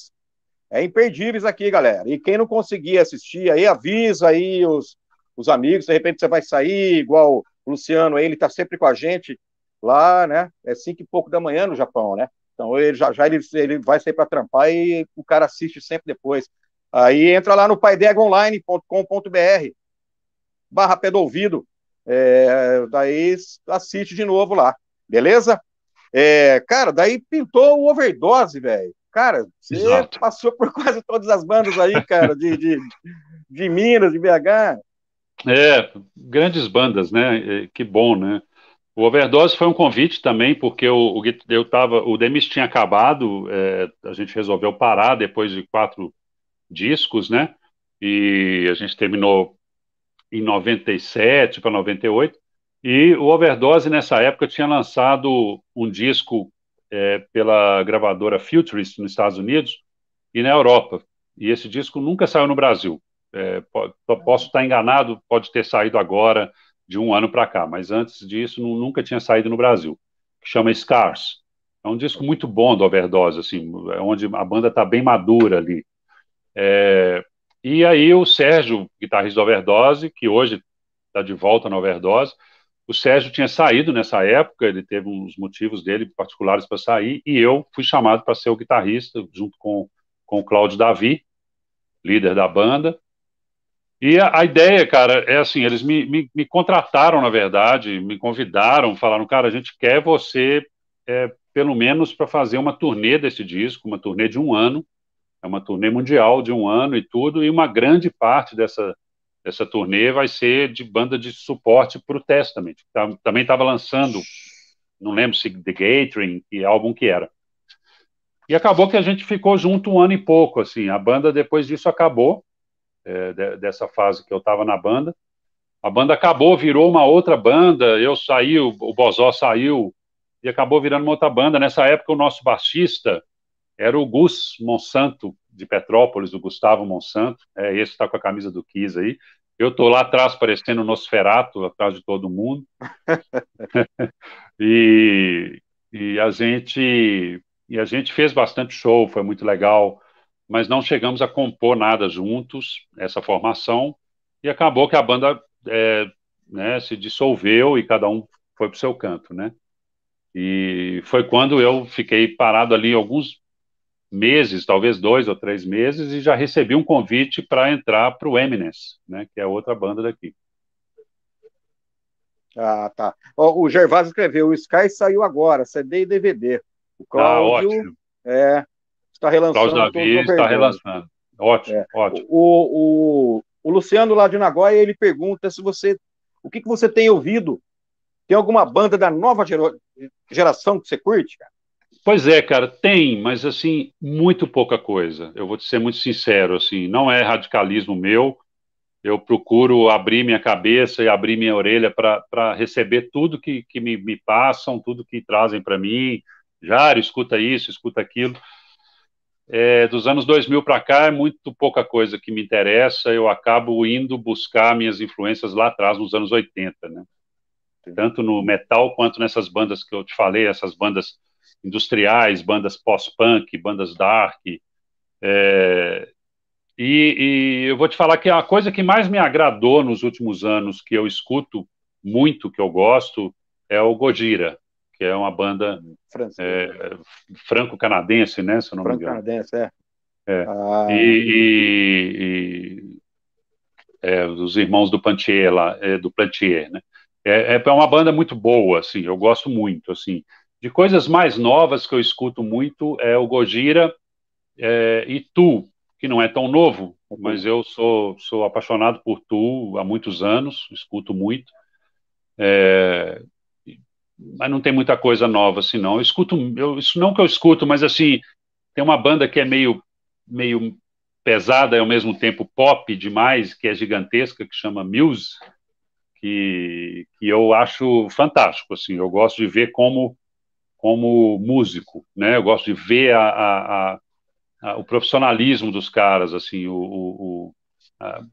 é imperdíveis aqui, galera. E quem não conseguir assistir aí, avisa aí os, os amigos, de repente você vai sair, igual o Luciano aí, ele tá sempre com a gente, lá, né? É cinco e pouco da manhã no Japão, né? Então ele já, já ele, ele vai sair para trampar e o cara assiste sempre depois. Aí entra lá no paidegonline.com.br barra pé do ouvido. É, daí assiste de novo lá, beleza? É, cara, daí pintou o overdose, velho. Cara, você Exato. passou por quase todas as bandas aí, cara, de, de, de Minas, de BH. É, grandes bandas, né? Que bom, né? O Overdose foi um convite também, porque o, o, eu tava, o Demis tinha acabado, é, a gente resolveu parar depois de quatro discos, né? E a gente terminou em 97 para 98. E o Overdose, nessa época, tinha lançado um disco é, pela gravadora Futurist nos Estados Unidos e na Europa. E esse disco nunca saiu no Brasil. É, posso estar enganado, pode ter saído agora de um ano para cá, mas antes disso não, nunca tinha saído no Brasil, que chama Scars. É um disco muito bom do Overdose, assim, é onde a banda está bem madura ali. É, e aí o Sérgio, guitarrista do Overdose, que hoje está de volta no Overdose, o Sérgio tinha saído nessa época, ele teve uns motivos dele particulares para sair, e eu fui chamado para ser o guitarrista, junto com, com o Cláudio Davi, líder da banda, e a, a, ideia, cara, é assim: eles me, me, me, contrataram, na verdade, me convidaram, falaram, cara, a gente quer você, é, pelo menos, para fazer uma turnê desse disco, uma turnê de um ano, é uma turnê mundial de um ano e tudo, e uma grande parte dessa, dessa turnê vai ser de banda de suporte para o Testament, que tá, também estava lançando, não lembro se The Gathering, que álbum que era. E acabou que a gente ficou junto um ano e pouco, assim, a banda depois disso acabou é, de, dessa fase que eu estava na banda. A banda acabou, virou uma outra banda, eu saí, o, o Bozó saiu e acabou virando uma outra banda. Nessa época, o nosso baixista era o Gus Monsanto, de Petrópolis, o Gustavo Monsanto, é, esse está com a camisa do Kiss aí. Eu estou lá atrás parecendo Nosferato, atrás de todo mundo. e, e a gente e a gente fez bastante show, foi muito legal mas não chegamos a compor nada juntos, essa formação, e acabou que a banda é, né, se dissolveu e cada um foi para o seu canto, né? E foi quando eu fiquei parado ali alguns meses, talvez dois ou três meses, e já recebi um convite para entrar para o Eminence, né, que é outra banda daqui. Ah, tá. O Gervásio escreveu, o Sky saiu agora, CD e DVD. O tá Cláudio, ah, ótimo. É, está relançando. Cláudio Davi está relançando. Ótimo, é. ótimo. O, o, o Luciano lá de Nagoya, ele pergunta se você, o que, que você tem ouvido? Tem alguma banda da nova gera, geração que você curte, cara? Pois é, cara, tem, mas assim, muito pouca coisa. Eu vou te ser muito sincero, assim, não é radicalismo meu. Eu procuro abrir minha cabeça e abrir minha orelha para receber tudo que, que me, me passam, tudo que trazem para mim. já escuta isso, escuta aquilo. É, dos anos 2000 para cá é muito pouca coisa que me interessa, eu acabo indo buscar minhas influências lá atrás, nos anos 80, né? Tanto no metal quanto nessas bandas que eu te falei, essas bandas industriais, bandas pós-punk, bandas dark. É... E, e eu vou te falar que a coisa que mais me agradou nos últimos anos, que eu escuto muito, que eu gosto, é o godira que é uma banda é, franco-canadense, né? Se eu não franco me engano. Franco-canadense, é. é. Ah. E, é, os irmãos do Plantier lá, é, do Plantier, né? É, é, é uma banda muito boa, assim. Eu gosto muito, assim. De coisas mais novas que eu escuto muito é o Gojira é, e Tu, que não é tão novo, mas eu sou, sou apaixonado por Tu há muitos anos, escuto muito. É, mas não tem muita coisa nova, assim, não. Eu escuto, eu, isso não que eu escuto, mas assim, tem uma banda que é meio, meio pesada e ao mesmo tempo pop demais, que é gigantesca, que chama Muse, que, que eu acho fantástico, assim, eu gosto de ver como, como músico, né, eu gosto de ver a, a, a, a o profissionalismo dos caras, assim, o, o, o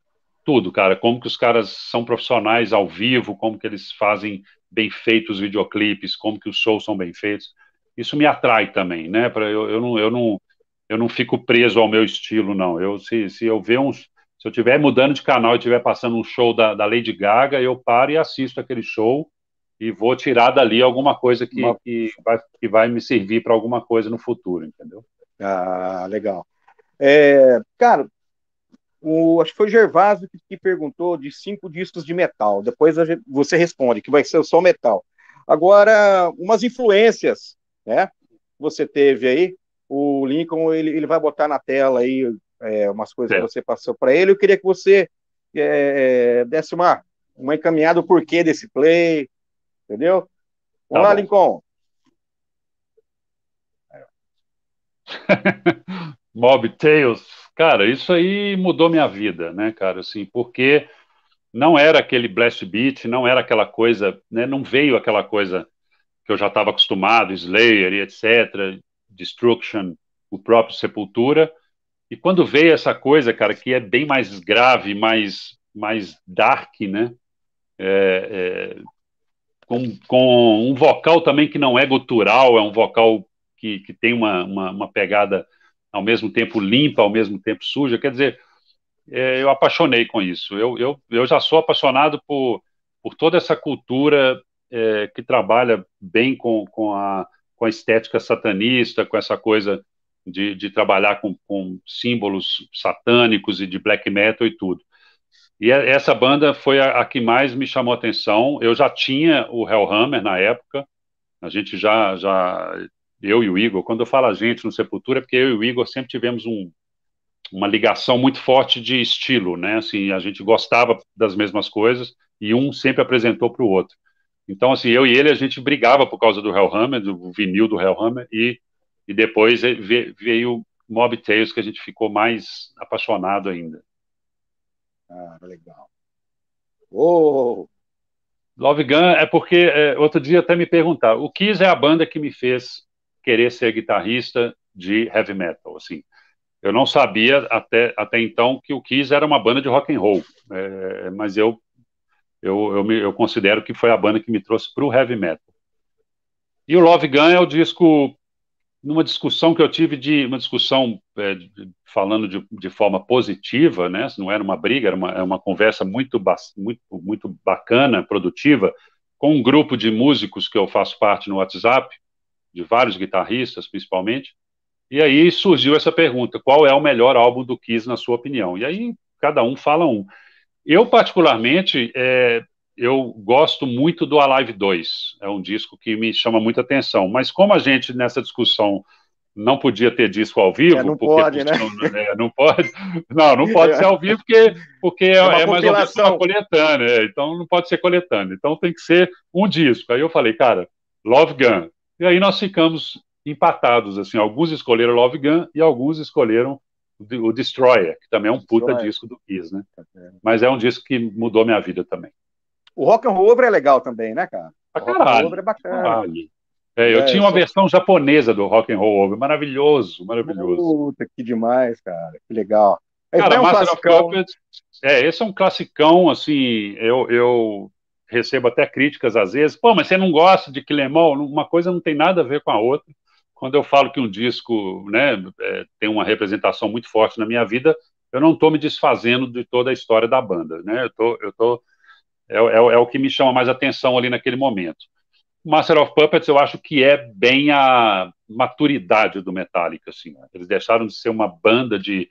tudo, cara, como que os caras são profissionais ao vivo, como que eles fazem bem feitos os videoclipes, como que os shows são bem feitos. Isso me atrai também, né? Pra, eu, eu, não, eu, não, eu não fico preso ao meu estilo, não. Eu, se, se eu ver uns. Se eu estiver mudando de canal e estiver passando um show da, da Lady Gaga, eu paro e assisto aquele show e vou tirar dali alguma coisa que, Uma... que, vai, que vai me servir para alguma coisa no futuro, entendeu? Ah, legal. É, cara, o, acho que foi o Gervásio que, que perguntou de cinco discos de metal. Depois você responde, que vai ser só metal. Agora, umas influências, né? Você teve aí. O Lincoln, ele, ele vai botar na tela aí é, umas coisas é. que você passou para ele. Eu queria que você é, é, desse uma, uma encaminhada o porquê desse play, entendeu? Tá Vamos tá lá, Lincoln. Mob Tales Cara, isso aí mudou minha vida, né, cara? Assim, porque não era aquele blast beat, não era aquela coisa, né, não veio aquela coisa que eu já estava acostumado, Slayer e etc, Destruction, o próprio Sepultura. E quando veio essa coisa, cara, que é bem mais grave, mais, mais dark, né? É, é, com, com um vocal também que não é gutural, é um vocal que, que tem uma, uma, uma pegada ao mesmo tempo limpa, ao mesmo tempo suja. Quer dizer, é, eu apaixonei com isso. Eu, eu, eu já sou apaixonado por, por toda essa cultura é, que trabalha bem com, com, a, com a estética satanista, com essa coisa de, de trabalhar com, com símbolos satânicos e de black metal e tudo. E é, essa banda foi a, a, que mais me chamou atenção. Eu já tinha o Hellhammer na época, a gente já, já eu e o Igor, quando eu falo a gente no Sepultura, é porque eu e o Igor sempre tivemos um, uma ligação muito forte de estilo, né? Assim, a gente gostava das mesmas coisas e um sempre apresentou para o outro. Então, assim, eu e ele, a gente brigava por causa do Hellhammer, do vinil do Hellhammer, e, e depois é, veio Mob Tales, que a gente ficou mais apaixonado ainda. Ah, legal. Oh! Love Gun é porque, é, outro dia até me perguntar, o Kiss é a banda que me fez querer ser guitarrista de heavy metal, assim. Eu não sabia até, até então que o Kiss era uma banda de rock and roll, é, mas eu eu, eu, me, eu, considero que foi a banda que me trouxe para o heavy metal. E o Love Gun é o disco, numa discussão que eu tive de uma discussão é, de, falando de, de, forma positiva, né? Não era uma briga, era uma, era uma conversa muito, muito, muito bacana, produtiva, com um grupo de músicos que eu faço parte no WhatsApp de vários guitarristas, principalmente. E aí surgiu essa pergunta: qual é o melhor álbum do Kiss, na sua opinião? E aí cada um fala um. Eu, particularmente, é, eu gosto muito do Alive 2. É um disco que me chama muita atenção. Mas como a gente, nessa discussão, não podia ter disco ao vivo, é, não porque pode, né? não, né? é, não, pode. Não, não pode ser ao vivo, porque, porque é, é mais ou menos uma coletânea. Então não pode ser coletânea. Então tem que ser um disco. Aí eu falei, cara, Love Gun, e aí nós ficamos empatados, assim, alguns escolheram Love Gun e alguns escolheram o Destroyer, que também é um puta disco do Kiss, né? Tá Mas é um disco que mudou minha vida também. O Rock and Roll Over é legal também, né, cara? Pra caralho. Rock and Roll Over é bacana. Caralho. É, eu é, tinha uma versão japonesa do Rock and Roll Over, maravilhoso, maravilhoso. Puta, que demais, cara, que legal. cara, é um Master of Puppets, é, esse é um classicão, assim, eu, eu recebo até críticas às vezes, pô, mas você não gosta de Quilemol? Uma coisa não tem nada a ver com a outra. Quando eu falo que um disco né, é, tem uma representação muito forte na minha vida, eu não estou me desfazendo de toda a história da banda. Né? Eu tô, eu tô, é, é, é o que me chama mais atenção ali naquele momento. Master of Puppets eu acho que é bem a maturidade do Metallica, assim. Né? Eles deixaram de ser uma banda de,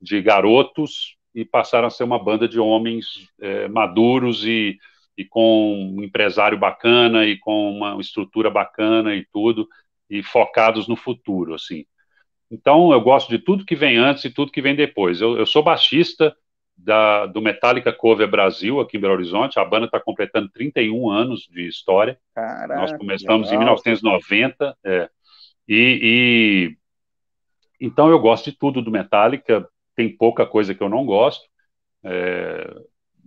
de garotos e passaram a ser uma banda de homens é, maduros e e com um empresário bacana e com uma estrutura bacana e tudo, e focados no futuro, assim. Então, eu gosto de tudo que vem antes e tudo que vem depois. Eu, eu sou baixista da, do Metallica Cover Brasil, aqui em Belo Horizonte. A banda está completando 31 anos de história. Caraca, Nós começamos em 1990. É, e, e, Então, eu gosto de tudo do Metallica. Tem pouca coisa que eu não gosto. É,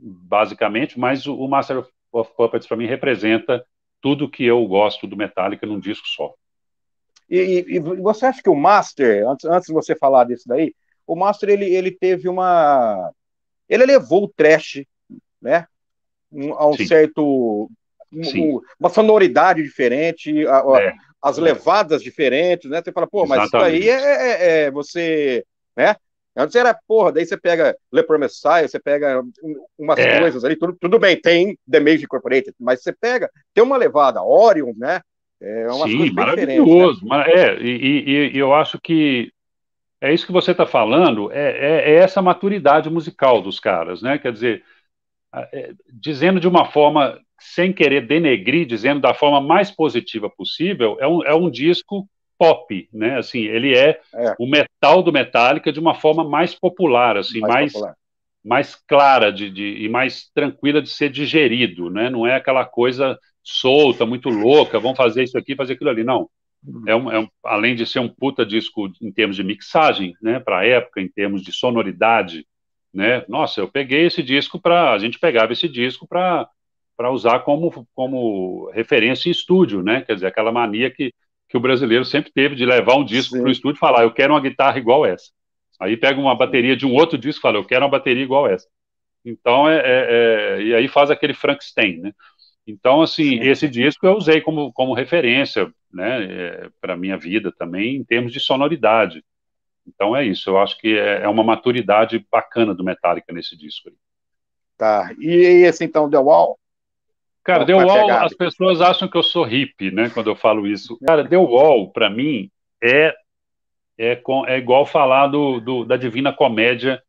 basicamente, mas o, Master of Puppets para mim representa tudo que eu gosto do Metallica num disco só. E, e, você acha que o Master, antes, antes de você falar disso daí, o Master ele, ele teve uma. Ele levou o trash, né? a um Sim. certo. uma sonoridade diferente, a, a, é. as levadas diferentes, né? Você fala, pô, mas Exatamente. isso daí é, é, é você. Né? Antes era, porra, daí você pega Leper Messiah, você pega umas é. coisas ali, tudo, tudo bem, tem The Mage Incorporated, mas você pega, tem uma levada, Orion, né? É, é uma Sim, né? maravilhoso. Né? É, e, e, eu acho que é isso que você está falando, é, é, é, essa maturidade musical dos caras, né? Quer dizer, é, dizendo de uma forma, sem querer denegrir, dizendo da forma mais positiva possível, é um, é um disco pop, né? Assim, ele é, é, o metal do Metallica de uma forma mais popular, assim, mais, mais, popular. mais clara de, de, e mais tranquila de ser digerido, né? Não é aquela coisa solta, muito louca, vamos fazer isso aqui, fazer aquilo ali, não. Uhum. É um, é um, além de ser um puta disco em termos de mixagem, né, para a época, em termos de sonoridade, né? Nossa, eu peguei esse disco para a gente pegava esse disco para para usar como como referência em estúdio, né? Quer dizer, aquela mania que que o brasileiro sempre teve de levar um disco para o estúdio e falar, eu quero uma guitarra igual essa. Aí pega uma bateria de um outro disco e fala, eu quero uma bateria igual essa. Então, é, é, é e aí faz aquele Frankenstein, né? Então, assim, Sim. esse disco eu usei como, como referência, né, é, para minha vida também, em termos de sonoridade. Então é isso, eu acho que é, é uma maturidade bacana do Metallica nesse disco. Aí. Tá, e esse então, The Wall? Cara, The tá Wall, as pessoas acham que eu sou hippie, né, quando eu falo isso. Cara, The Wall, para mim, é, é, com, é igual falar do, do, da Divina Comédia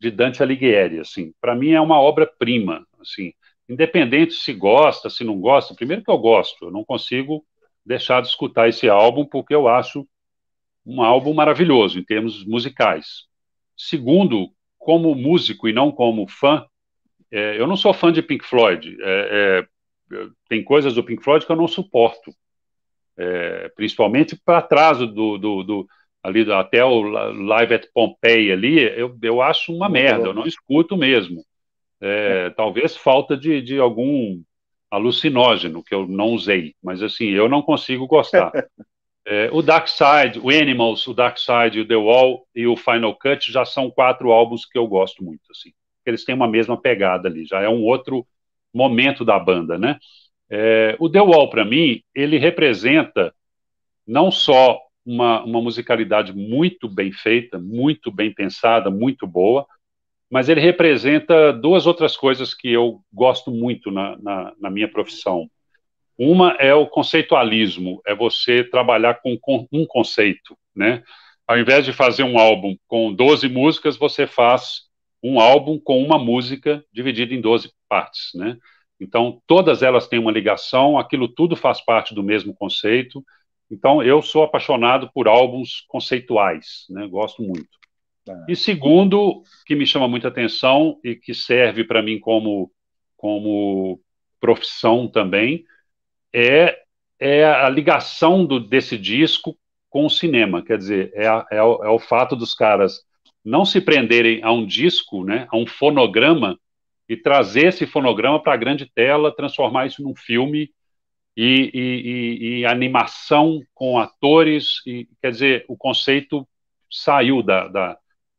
de Dante Alighieri, assim. Para mim é uma obra-prima, assim. Independente se gosta, se não gosta, primeiro que eu gosto, eu não consigo deixar de escutar esse álbum porque eu acho um álbum maravilhoso em termos musicais. Segundo, como músico e não como fã, é, eu não sou fã de Pink Floyd. É, é, tem coisas do Pink Floyd que eu não suporto, é, principalmente para trás do, do, do, ali até o Live at Pompeii ali, eu, eu acho uma merda, eu não escuto mesmo. É, é. Talvez falta de, de algum alucinógeno que eu não usei, mas assim eu não consigo gostar. É, o Dark Side, o Animals, o Dark Side, o The Wall e o Final Cut já são quatro álbuns que eu gosto muito, assim. Eles têm uma mesma pegada ali, já é um outro momento da banda, né? É, o The Wall, para mim, ele representa não só uma, uma musicalidade muito bem feita, muito bem pensada, muito boa, mas ele representa duas outras coisas que eu gosto muito na, na, na minha profissão. Uma é o conceitualismo, é você trabalhar com, com um conceito, né? Ao invés de fazer um álbum com 12 músicas, você faz um álbum com uma música dividida em 12 partes, né? Então, todas elas têm uma ligação, aquilo tudo faz parte do mesmo conceito. Então, eu sou apaixonado por álbuns conceituais, né? Gosto muito. É. E segundo, que me chama muita atenção e que serve para mim como, como profissão também, é, é a ligação do, desse disco com o cinema. Quer dizer, é, a, é, o, é o fato dos caras não se prenderem a um disco, né, a um fonograma, e trazer esse fonograma para a grande tela, transformar isso num filme e, e, e, e animação com atores. quer dizer, o conceito saiu da, da,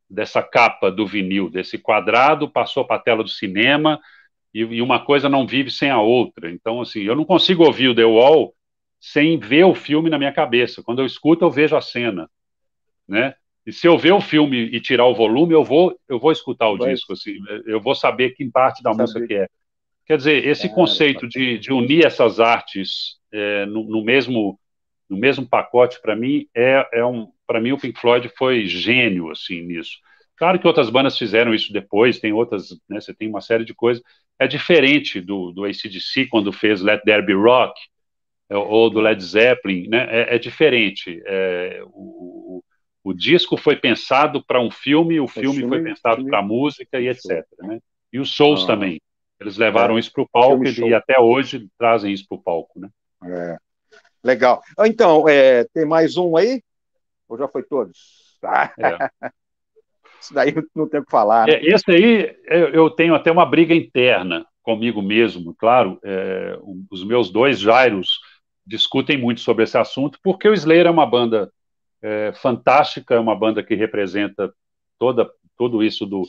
dessa capa do vinil, desse quadrado, passou para a tela do cinema e, uma coisa não vive sem a outra. Então, assim, eu não consigo ouvir o The Wall sem ver o filme na minha cabeça. Quando eu escuto, eu vejo a cena, né? E se eu ver o filme e tirar o volume, eu vou, eu vou escutar o disco, assim, eu vou saber que parte da música que é. Quer dizer, esse é, conceito tá. de, de, unir essas artes é, no, no, mesmo no mesmo pacote, para mim é, é um, para mim o Pink Floyd foi gênio assim nisso. Claro que outras bandas fizeram isso depois, tem outras, né, você tem uma série de coisas. É diferente do, do ACDC quando fez Let There Be Rock, é, ou do Led Zeppelin, né, é, é diferente. O, o disco foi pensado para um filme, o filme, é filme foi pensado para música e é etc. Né? E os shows ah, também. Eles levaram é, isso para o palco e show. até hoje trazem isso para o palco. Né? É. Legal. Ah, então, é, tem mais um aí? Ou já foi todos? Tá. Isso daí não tem o que falar. Né? esse aí eu tenho até uma briga interna comigo mesmo, claro. os meus dois Jairos discutem muito sobre esse assunto, porque o Slayer é uma banda é, fantástica, é uma banda que representa toda tudo isso do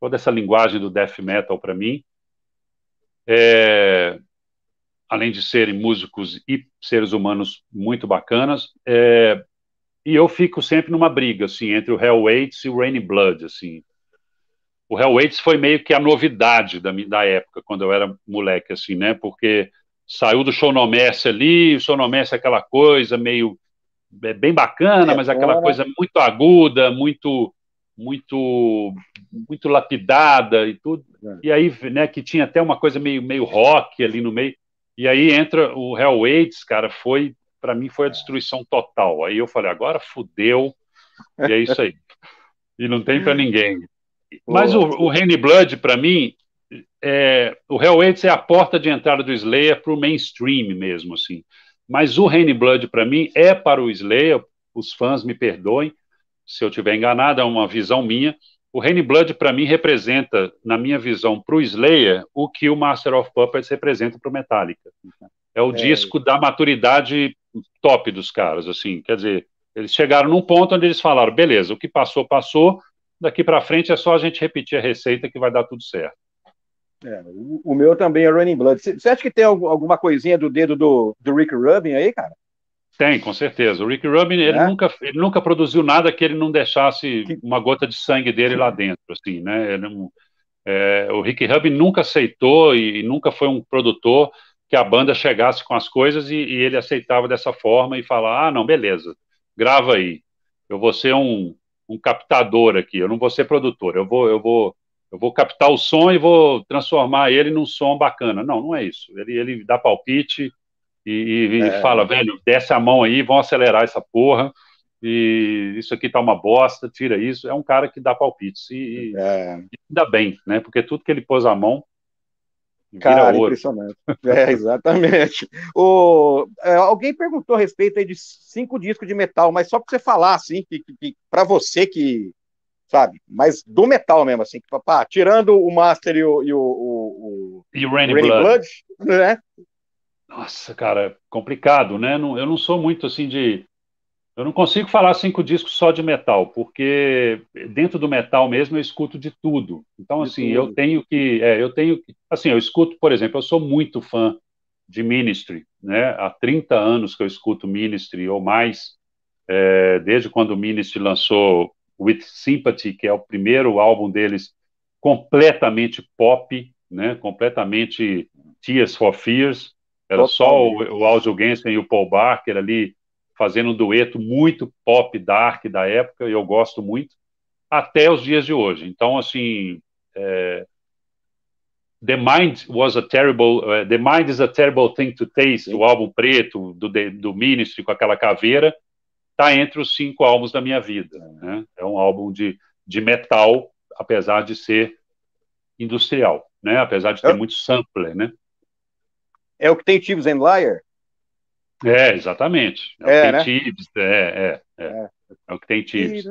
toda essa linguagem do death metal para mim. É, além de serem músicos e seres humanos muito bacanas, é, e eu fico sempre numa briga assim entre o Hell Waits e o Rainy Blood, assim. O Hell Waits foi meio que a novidade da, da época quando eu era moleque assim, né? Porque saiu do show Nomesse ali, o show Nomesse é aquela coisa meio é bem bacana, é mas agora... aquela coisa muito aguda, muito muito muito lapidada e tudo. É. E aí, né, que tinha até uma coisa meio meio rock ali no meio. E aí entra o Hell Waits, cara, foi para mim foi a destruição total. Aí eu falei, agora fudeu. E é isso aí. e não tem para ninguém. Mas o, o Rainy Blood, para mim, é, o Hell Waits é a porta de entrada do Slayer para o mainstream mesmo, assim. Mas o Rain Blood, para mim, é para o Slayer, os fãs me perdoem se eu estiver enganado, é uma visão minha. O Rain Blood, para mim, representa, na minha visão, para o Slayer, o que o Master of Puppets representa para o Metallica. É o é. disco da maturidade top dos caras, assim, quer dizer, eles chegaram num ponto onde eles falaram, beleza, o que passou, passou, daqui para frente é só a gente repetir a receita que vai dar tudo certo. É, o, o, meu também é Running Blood. Você acha que tem alguma coisinha do dedo do, do Rick Rubin aí, cara? Tem, com certeza. O Rick Rubin, ele, é? nunca, ele nunca produziu nada que ele não deixasse uma gota de sangue dele lá dentro, assim, né? Ele, é, o Rick Rubin nunca aceitou e, e, nunca foi um produtor que a banda chegasse com as coisas e, e ele aceitava dessa forma e falar, ah, não, beleza, grava aí. Eu vou ser um, um captador aqui, eu não vou ser produtor, eu vou, eu vou eu vou captar o som e vou transformar ele num som bacana. Não, não é isso. Ele, ele dá palpite e, e é. fala, velho, desce a mão aí, vão acelerar essa porra, e isso aqui tá uma bosta, tira isso. É um cara que dá palpite e, é. e dá bem, né? Porque tudo que ele pôs a mão. Cara, ouro. impressionante. é, exatamente. O, é, alguém perguntou a respeito aí de cinco discos de metal, mas só para você falar, assim, que, que, que para você que, sabe? Mas do metal mesmo, assim, pá, tirando o Master e o. E o, o, e o Rainy, Rainy Blood. Blood. né? Nossa, cara, complicado, né? Eu não sou muito assim de. Eu não consigo falar cinco discos só de metal, porque dentro do metal mesmo eu escuto de tudo. Então, assim, eu tenho que. É, eu tenho que. Assim, eu escuto, por exemplo, eu sou muito fã de Ministry, né? Há 30 anos que eu escuto Ministry ou mais, é, desde quando o Ministry lançou With Sympathy, que é o primeiro álbum deles completamente pop, né? completamente Tears for Fears. Era Total. só o, o Aldo Gensen e o Paul Barker ali fazendo um dueto muito pop dark da época, e eu gosto muito, até os dias de hoje. Então, assim, é... The Mind was a terrible, uh, The Mind is a terrible thing to taste, Sim. o álbum preto do, do Ministry com aquela caveira, está entre os cinco álbuns da minha vida. Né? É um álbum de, de metal, apesar de ser industrial, né? apesar de ter é. muito sampler. Né? É o que tem Thieves and Liar? É, exatamente. É, é o que né? tem Thieves, é, é, é, é. o que tem Thieves.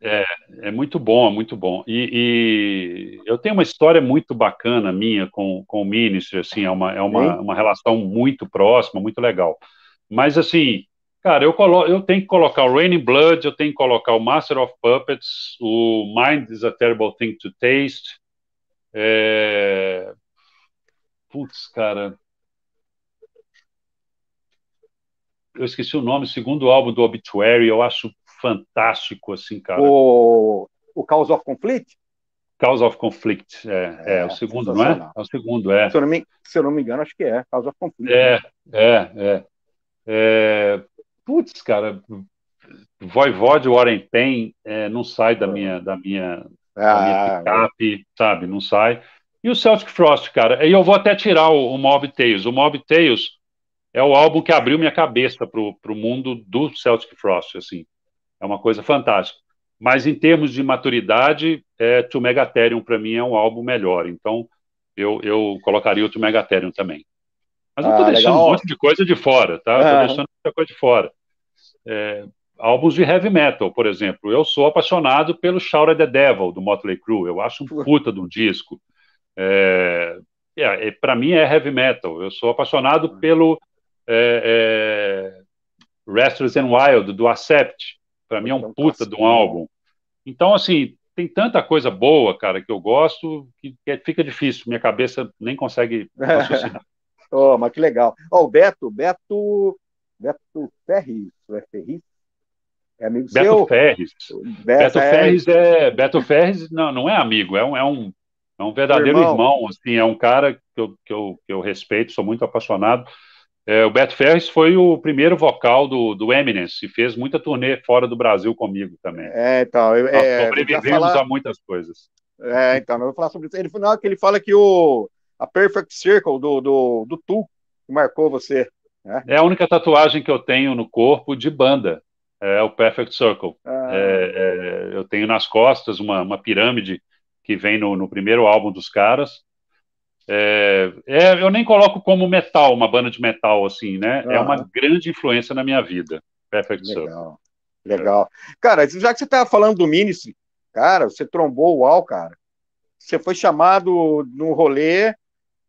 É, é muito bom, é muito bom. E, e, eu tenho uma história muito bacana minha com, com o Ministry, assim, é uma, é uma, uma relação muito próxima, muito legal. Mas, assim, Cara, eu, colo eu tenho que colocar o Raining Blood, eu tenho que colocar o Master of Puppets, o Mind is a Terrible Thing to Taste. É... Putz, cara. Eu esqueci o nome, segundo álbum do Obituary, eu acho fantástico, assim, cara. O, o Cause of Conflict? Cause of Conflict, é, é, é o segundo, não é? É o segundo, é. Se eu, não me, se eu não me engano, acho que é, Cause of Conflict. É, é, é. É, putz, cara, Voivode, Warren Payne, é, não sai da é. minha, da minha, ah, da minha é. picape, sabe? Não sai. E o Celtic Frost, cara, e eu vou até tirar o, o Mob Tales. O Mob Tales é o álbum que abriu minha cabeça pro, pro mundo do Celtic Frost, assim. É uma coisa fantástica. Mas em termos de maturidade, é, To Megatherium para mim é um álbum melhor. Então eu, eu colocaria o To Megatherium também. Mas eu tô ah, deixando legal. um monte de coisa de fora, tá? Estou Tô é. deixando muita coisa de fora. É, álbuns de heavy metal, por exemplo. Eu sou apaixonado pelo Shout at the Devil, do Motley Crue. Eu acho um puta de um disco. É, é, é para mim é heavy metal. Eu sou apaixonado hum. pelo é, é, Restless and Wild, do Accept. Para mim é um puta de um álbum. Então, assim, tem tanta coisa boa, cara, que eu gosto, que, que fica difícil. Minha cabeça nem consegue raciocinar. Oh, mas que legal. Ó, oh, o Beto, Beto, Beto Ferris, é Ferris? É amigo Beto seu? Ferris. Beto, Beto Ferris é... Beto Ferris não, não é amigo, é um, é um, é um verdadeiro irmão. irmão. assim, é um cara que eu, que, eu, que eu respeito, sou muito apaixonado. É, o Beto Ferris foi o primeiro vocal do, do Eminence e fez muita turnê fora do Brasil comigo também. É, então, eu, Nós é, sobrevivemos falar... a muitas coisas. É, então, eu vou falar sobre isso. Ele, não, que ele fala que o a Perfect Circle do, do, do Tu, que marcou você. Né? É a única tatuagem que eu tenho no corpo de banda. É o Perfect Circle. Ah. É, é, eu tenho nas costas uma, uma pirâmide que vem no, no primeiro álbum dos caras. É, é, eu nem coloco como metal, uma banda de metal, assim, né? Ah, é uma ah. grande influência na minha vida. Perfect Legal. Circle. Legal. É. Cara, já que você estava falando do Ministry, cara, você trombou o UAU, cara. Você foi chamado no rolê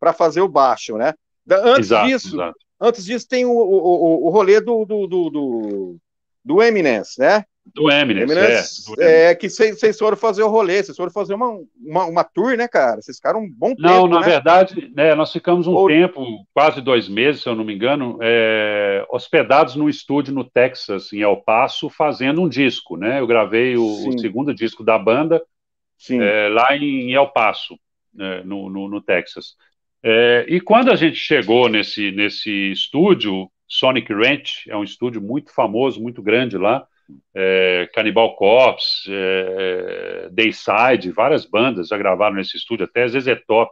para fazer o baixo, né? Antes exato, disso, exato. antes disso tem o, o, o rolê do, do, do, do, do Eminence, né? Do Eminence, é, Eminence é, do é. que vocês foram fazer o rolê, vocês foram fazer uma, uma, uma, tour, né, cara? Vocês ficaram um bom tempo. Não, na né? verdade, né, nós ficamos um Ou... tempo, quase dois meses, se eu não me engano, é, hospedados num estúdio no Texas, em El Paso, fazendo um disco, né? Eu gravei o, o segundo disco da banda é, lá em El Paso, né, no, no, no Texas. É, e quando a gente chegou nesse, nesse estúdio, Sonic Ranch, é um estúdio muito famoso, muito grande lá, é, Cannibal Corpse, é, é Dayside, várias bandas já gravaram nesse estúdio, até Zezé Top.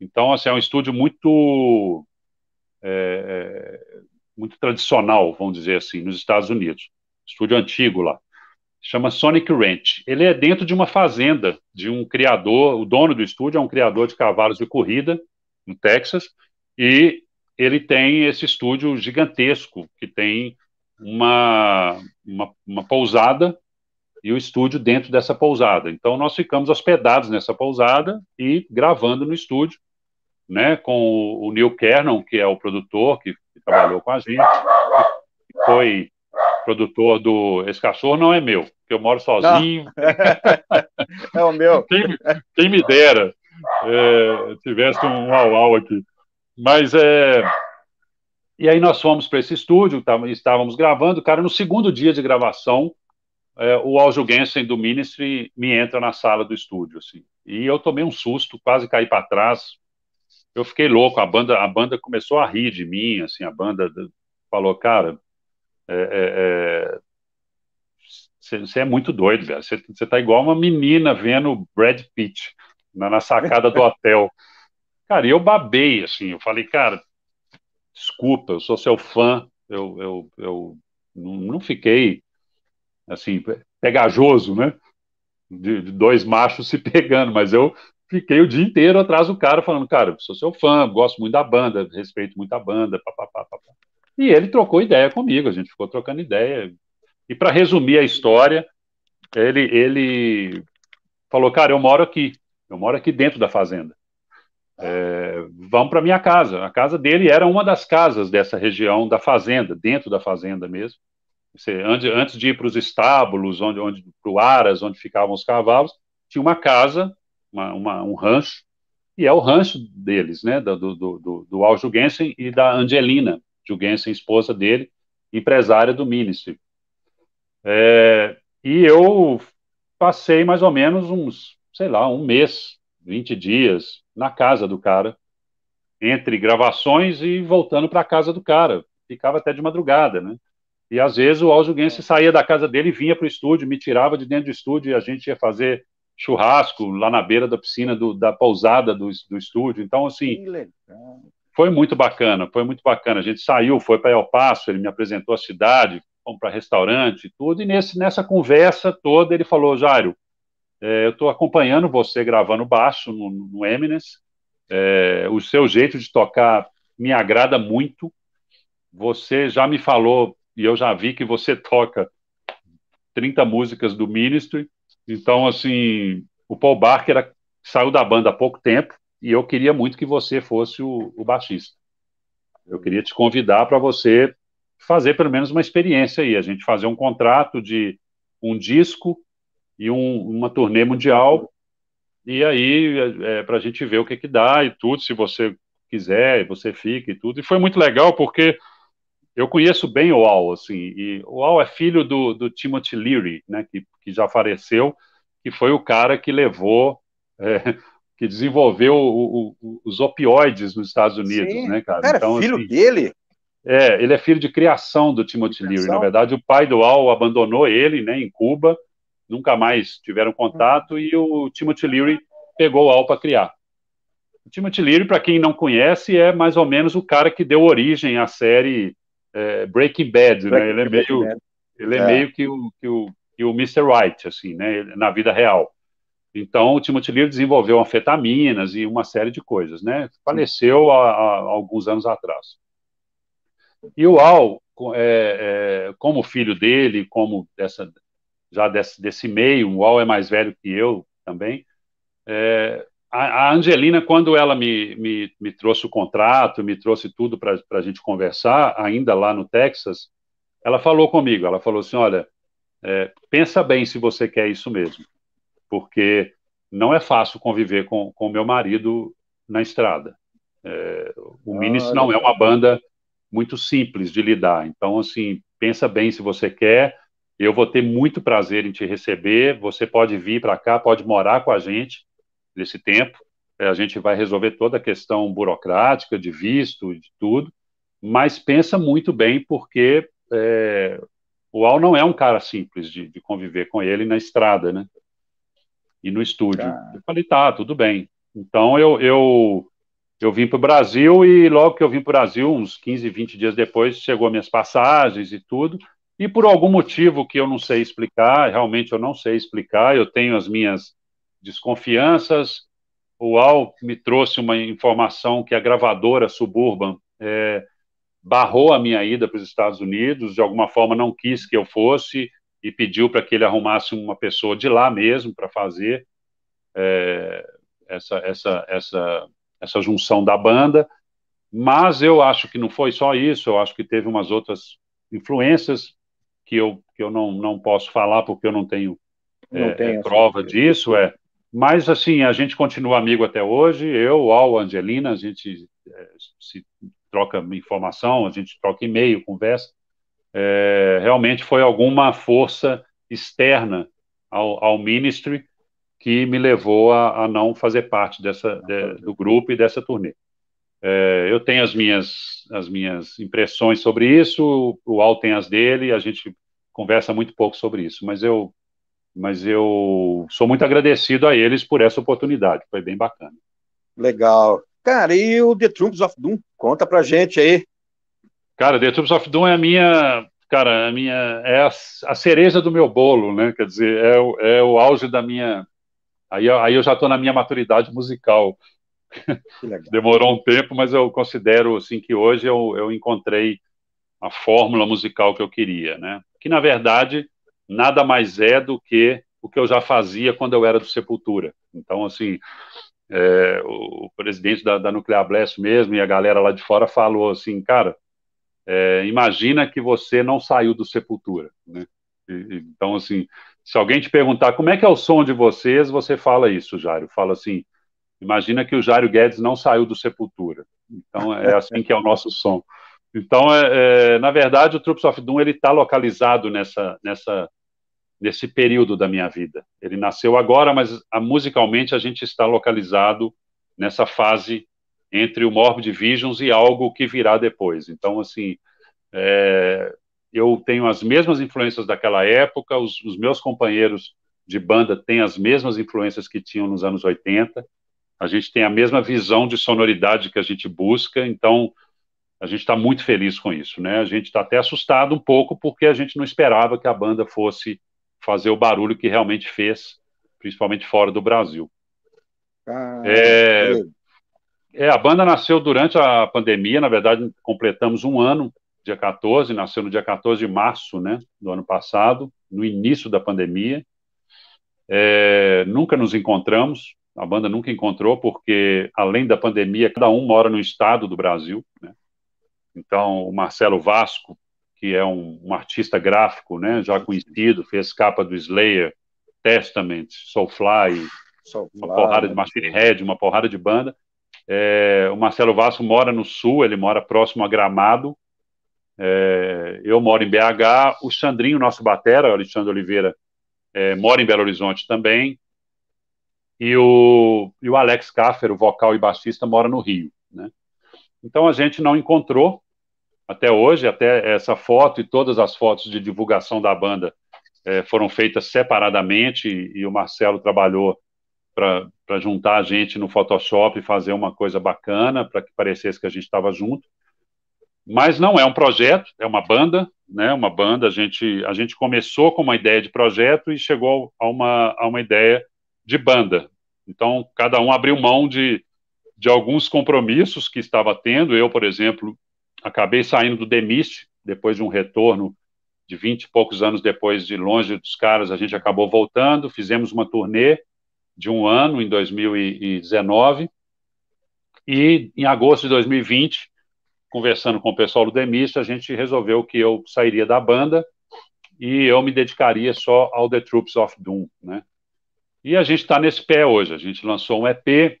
Então, assim, é um estúdio muito, é, é, muito tradicional, vamos dizer assim, nos Estados Unidos. Estúdio antigo lá. Chama Sonic Ranch. Ele é dentro de uma fazenda de um criador, o dono do estúdio é um criador de cavalos de corrida, no Texas, e ele tem esse estúdio gigantesco, que tem uma, uma, uma pousada e o estúdio dentro dessa pousada. Então, nós ficamos hospedados nessa pousada e gravando no estúdio, né, com o Neil Kernon, que é o produtor que, que trabalhou com a gente, que foi produtor do Esse Cachorro Não É Meu, que eu moro sozinho. é o meu. Quem, quem me dera é, tivesse um uau au aqui. Mas é. E aí nós fomos para esse estúdio, tá, estávamos gravando, cara, no segundo dia de gravação, é, o Al Jugensen do Ministry me entra na sala do estúdio, assim. E eu tomei um susto, quase caí para trás. Eu fiquei louco, a banda, a banda começou a rir de mim, assim, a banda falou, cara, você é, é, é, é, muito doido, velho. Você tá igual uma menina vendo Brad Pitt na, na sacada do hotel. Cara, eu babei, assim, eu falei, cara, desculpa, eu sou seu fã, eu, eu, eu não, não fiquei, assim, pegajoso, né? De, de, dois machos se pegando, mas eu fiquei o dia inteiro atrás do cara falando, cara, eu sou seu fã, gosto muito da banda, respeito muito a banda, papapá, papapá. E ele trocou ideia comigo, a gente ficou trocando ideia. E para resumir a história, ele, ele falou, cara, eu moro aqui, eu moro aqui dentro da fazenda. É, vão para minha casa. A casa dele era uma das casas dessa região da fazenda, dentro da fazenda mesmo. Você, antes de ir para os estábulos, onde, onde para o aras, onde ficavam os cavalos, tinha uma casa, uma, uma, um rancho, e é o rancho deles, né, do, do, do, do Al Jugensen e da Angelina Jugensen, esposa dele, empresária do Ministry. É, e eu passei mais ou menos uns sei lá, um mês, 20 dias, na casa do cara, entre gravações e voltando para a casa do cara. Ficava até de madrugada, né? E às vezes o Aljuguense é. saía da casa dele e vinha para o estúdio, me tirava de dentro do estúdio e a gente ia fazer churrasco lá na beira da piscina do, da pousada do, do estúdio. Então, assim, foi muito bacana, foi muito bacana. A gente saiu, foi para El Paso, ele me apresentou a cidade, fomos para restaurante e tudo. E nesse, nessa conversa toda ele falou, Jairo, é, eu estou acompanhando você gravando baixo no, no Eminence. É, o seu jeito de tocar me agrada muito. Você já me falou, e eu já vi que você toca 30 músicas do Ministry. Então, assim, o Paul Barker saiu da banda há pouco tempo e eu queria muito que você fosse o, o baixista. Eu queria te convidar para você fazer pelo menos uma experiência aí, a gente fazer um contrato de um disco e um, uma turnê mundial. E aí, é, é para a gente ver o que, que dá e tudo, se você quiser, você fica e tudo. E foi muito legal porque eu conheço bem o Al, assim, e o Al é filho do, do Timothy Leary, né, que, que já faleceu, que foi o cara que levou, é, que desenvolveu o, o, os opioides nos Estados Unidos, Sim. né, cara? Era é então, filho assim, dele? É, ele é filho de criação do Timothy criação? Leary, na verdade, o pai do Al abandonou ele, né, em Cuba, nunca mais tiveram hum. contato, e o Timothy Leary pegou o Al para criar. O Timothy Leary, para quem não conhece, é mais ou menos o cara que deu origem à série é, Breaking Bad, né? Ele é meio, ele é, é. meio que, o, que, o, que o Mr. Wright, assim, né? Na vida real. Então, o Timothy Leary desenvolveu anfetaminas e uma série de coisas, né? Faleceu há, há alguns anos atrás. E o Al, é, é, como filho dele, como dessa, já desse, desse meio, o UOL é mais velho que eu também. É, a, a, Angelina, quando ela me, me, me, trouxe o contrato, me trouxe tudo para a gente conversar, ainda lá no Texas, ela falou comigo, ela falou assim, olha, é, pensa bem se você quer isso mesmo, porque não é fácil conviver com o meu marido na estrada. É, o ah, Minis não é uma banda muito simples de lidar, então, assim, pensa bem se você quer, eu vou ter muito prazer em te receber. Você pode vir para cá, pode morar com a gente nesse tempo. É, a gente vai resolver toda a questão burocrática, de visto, de tudo. Mas pensa muito bem, porque é, o Al não é um cara simples de, de, conviver com ele na estrada, né? E no estúdio. Tá. Eu falei, tá, tudo bem. Então eu, eu, eu vim para o Brasil e logo que eu vim para o Brasil, uns 15, 20 dias depois, chegou minhas passagens e tudo. E por algum motivo que eu não sei explicar, realmente eu não sei explicar, eu tenho as minhas desconfianças. O Al me trouxe uma informação que a gravadora Suburban é, barrou a minha ida para os Estados Unidos, de alguma forma não quis que eu fosse e pediu para que ele arrumasse uma pessoa de lá mesmo para fazer é, essa, essa, essa, essa junção da banda. Mas eu acho que não foi só isso, eu acho que teve umas outras influências que eu, que eu não, não posso falar porque eu não tenho, não é, tenho é, prova certeza. disso, é. Mas, assim, a gente continua amigo até hoje, eu, o Angelina, a gente é, se troca informação, a gente troca e-mail, conversa. É, realmente foi alguma força externa ao, ao ministry que me levou a, a não fazer parte dessa, de, do grupo e dessa turnê. É, eu tenho as minhas, as minhas impressões sobre isso, o Al tem as dele, a gente conversa muito pouco sobre isso, mas eu, mas eu sou muito agradecido a eles por essa oportunidade, foi bem bacana. Legal. Cara, e o The Trumps of Doom? Conta pra gente aí. Cara, The Trumps of Doom é a minha, cara, a minha é a, a cereja do meu bolo, né? Quer dizer, é, é o auge da minha. Aí, aí eu já estou na minha maturidade musical. Demorou um tempo, mas eu considero assim que hoje eu, eu encontrei a fórmula musical que eu queria, né? Que na verdade nada mais é do que o que eu já fazia quando eu era do Sepultura. Então, assim, é, o, o, presidente da, da, Nuclear Blast mesmo e a galera lá de fora falou assim, cara, é, imagina que você não saiu do Sepultura, né? E, então, assim, se alguém te perguntar como é que é o som de vocês, você fala isso, Jário. Fala assim, Imagina que o Jairo Guedes não saiu do Sepultura. Então, é assim que é o nosso som. Então, é, é, na verdade, o Troops of Doom está localizado nessa, nessa, nesse período da minha vida. Ele nasceu agora, mas a, ah, musicalmente a gente está localizado nessa fase entre o Morbid Visions e algo que virá depois. Então, assim, é, eu tenho as mesmas influências daquela época, os, os meus companheiros de banda têm as mesmas influências que tinham nos anos 80, a gente tem a mesma visão de sonoridade que a gente busca, então a gente está muito feliz com isso, né? A gente está até assustado um pouco porque a gente não esperava que a banda fosse fazer o barulho que realmente fez, principalmente fora do Brasil. Ah, é, é, a banda nasceu durante a pandemia, na verdade, completamos um ano, dia 14, nasceu no dia 14 de março né, do ano passado, no início da pandemia. É, nunca nos encontramos, a banda nunca encontrou, porque além da pandemia, cada um mora no estado do Brasil. Né? Então, o Marcelo Vasco, que é um, um artista gráfico né, já conhecido, fez capa do Slayer, Testament, Soulfly, Soulfly uma porrada de né? Machine Head, uma porrada de banda. É, o Marcelo Vasco mora no sul, ele mora próximo a Gramado. É, eu moro em BH. O Sandrinho, nosso batera, o Alexandre Oliveira, é, mora em Belo Horizonte também e o, e o Alex Kaffer, o vocal e baixista, mora no Rio. Né? Então a gente não encontrou até hoje, até essa foto e todas as fotos de divulgação da banda é, foram feitas separadamente e, e o Marcelo trabalhou para juntar a gente no Photoshop e fazer uma coisa bacana para que parecesse que a gente estava junto. Mas não é um projeto, é uma banda, né? Uma banda. A gente a gente começou com uma ideia de projeto e chegou a uma a uma ideia de banda. Então, cada um abriu mão de, de alguns compromissos que estava tendo. Eu, por exemplo, acabei saindo do Demist, depois de um retorno de 20 e poucos anos depois de longe dos caras, a gente acabou voltando, fizemos uma turnê de um ano, em 2019, e em agosto de 2020, conversando com o pessoal do Demist, a gente resolveu que eu sairia da banda e eu me dedicaria só ao The Troops of Doom, né? E a gente está nesse pé hoje. A gente lançou um EP,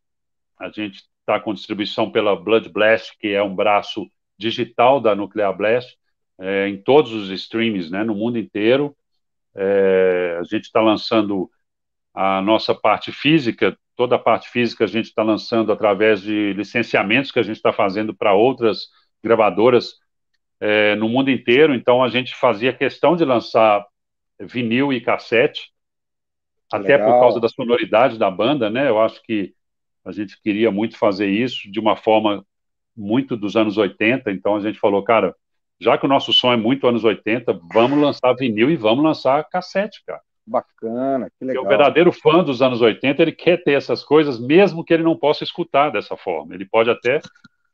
a gente está com distribuição pela Blood Blast, que é um braço digital da Nuclear Blast, é, em todos os streams, né, no mundo inteiro. É, a gente está lançando a nossa parte física, toda a parte física a gente está lançando através de licenciamentos que a gente está fazendo para outras gravadoras é, no mundo inteiro. Então a gente fazia questão de lançar vinil e cassete Tá até Legal. por causa da sonoridade da banda, né? Eu acho que a gente queria muito fazer isso de uma forma muito dos anos 80, então a gente falou, cara, já que o nosso som é muito anos 80, vamos lançar vinil e vamos lançar cassete, cara. Bacana, que legal. Porque o verdadeiro fã dos anos 80, ele quer ter essas coisas, mesmo que ele não possa escutar dessa forma. Ele pode até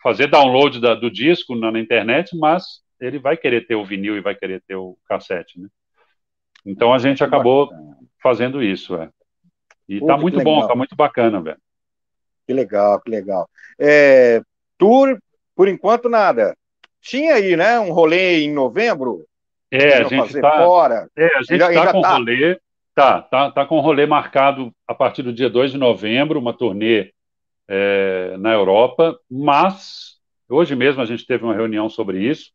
fazer download da, do disco na, na, internet, mas ele vai querer ter o vinil e vai querer ter o cassete, né? Então a gente acabou fazendo isso, é. E tá Pô, tá muito bom, tá muito bacana, velho. Que legal, que legal. É, tour, por enquanto, nada. Tinha aí, né? Um rolê em novembro? É, a gente tá. Fora. É, a gente está tá com tá... rolê. Tá, tá, tá com rolê marcado a partir do dia 2 de novembro, uma turnê é, na Europa, mas hoje mesmo a gente teve uma reunião sobre isso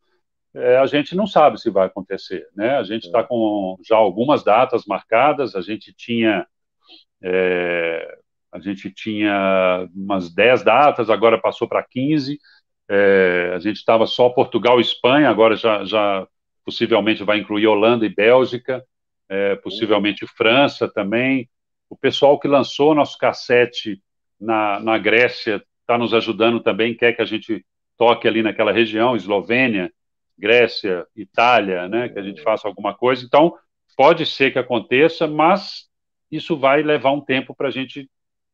é, a gente não sabe se vai acontecer, né? A gente está é. com já algumas datas marcadas, a gente tinha é, a gente tinha umas 10 datas, agora passou para 15. É, a gente estava só Portugal e Espanha, agora já, já possivelmente vai incluir Holanda e Bélgica, é, possivelmente uhum. França também. O pessoal que lançou nosso cassete na, na Grécia está nos ajudando também, quer que a gente toque ali naquela região, Eslovênia. Grécia, Itália, né, que a gente faça alguma coisa. Então, pode ser que aconteça, mas isso vai levar um tempo para a gente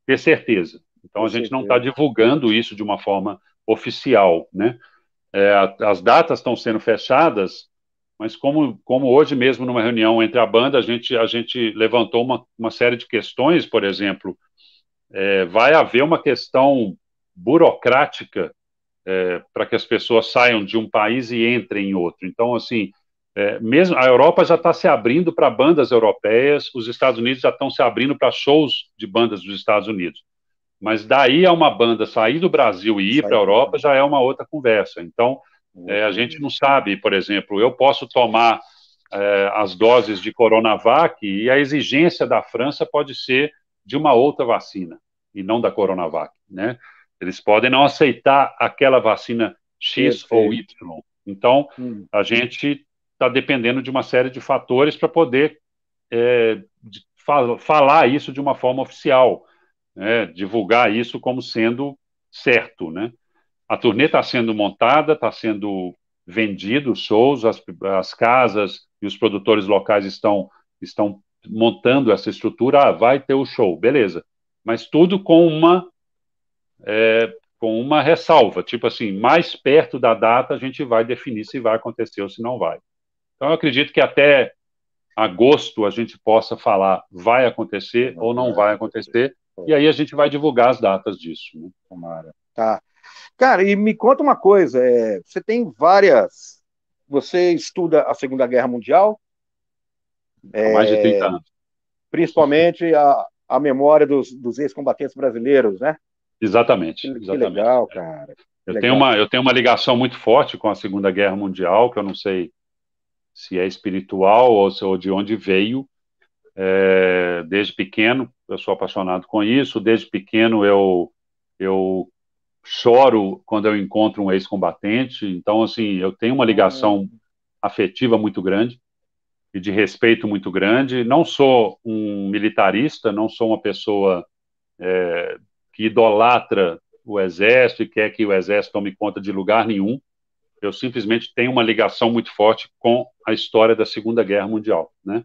ter certeza. Então, a gente certeza. não está divulgando isso de uma forma oficial, né? É, as datas estão sendo fechadas, mas como, como hoje mesmo numa reunião entre a banda, a gente, a gente levantou uma, uma série de questões, por exemplo, é, vai haver uma questão burocrática é, para que as pessoas saiam de um país e entrem em outro. Então, assim, é, mesmo a Europa já está se abrindo para bandas europeias, os Estados Unidos já estão se abrindo para shows de bandas dos Estados Unidos. Mas daí a uma banda sair do Brasil e ir para a Europa já é uma outra conversa. Então, é, é a gente é. não sabe, por exemplo, eu posso tomar é, as doses de Coronavac e a exigência da França pode ser de uma outra vacina e não da Coronavac, né? Eles podem não aceitar aquela vacina X Perfeito. ou Y. Então, hum. a gente está dependendo de uma série de fatores para poder é, falar isso de uma forma oficial, né? divulgar isso como sendo certo. Né? A turnê está sendo montada, está sendo vendido shows, as, as casas e os produtores locais estão, estão montando essa estrutura. Ah, vai ter o show, beleza. Mas tudo com uma é, com uma ressalva, tipo assim, mais perto da data a gente vai definir se vai acontecer ou se não vai. Então eu acredito que até agosto a gente possa falar vai acontecer ou não vai acontecer, acontecer, e aí a gente vai divulgar as datas disso. Né? Tomara. Tá. Cara, e me conta uma coisa, é, você tem várias. Você estuda a Segunda Guerra Mundial? É, mais de 30 anos. É, principalmente a, a memória dos, dos ex-combatentes brasileiros, né? Exatamente. Que, exatamente. Que legal, cara. Eu legal. tenho, uma, eu tenho uma ligação muito forte com a Segunda Guerra Mundial, que eu não sei se é espiritual ou, se, ou de onde veio. É, desde pequeno, eu sou apaixonado com isso. Desde pequeno, eu, eu choro quando eu encontro um ex-combatente. Então, assim, eu tenho uma ligação afetiva muito grande e de respeito muito grande. Não sou um militarista, não sou uma pessoa é, que idolatra o exército e quer que o exército tome conta de lugar nenhum. Eu simplesmente tenho uma ligação muito forte com a história da Segunda Guerra Mundial, né?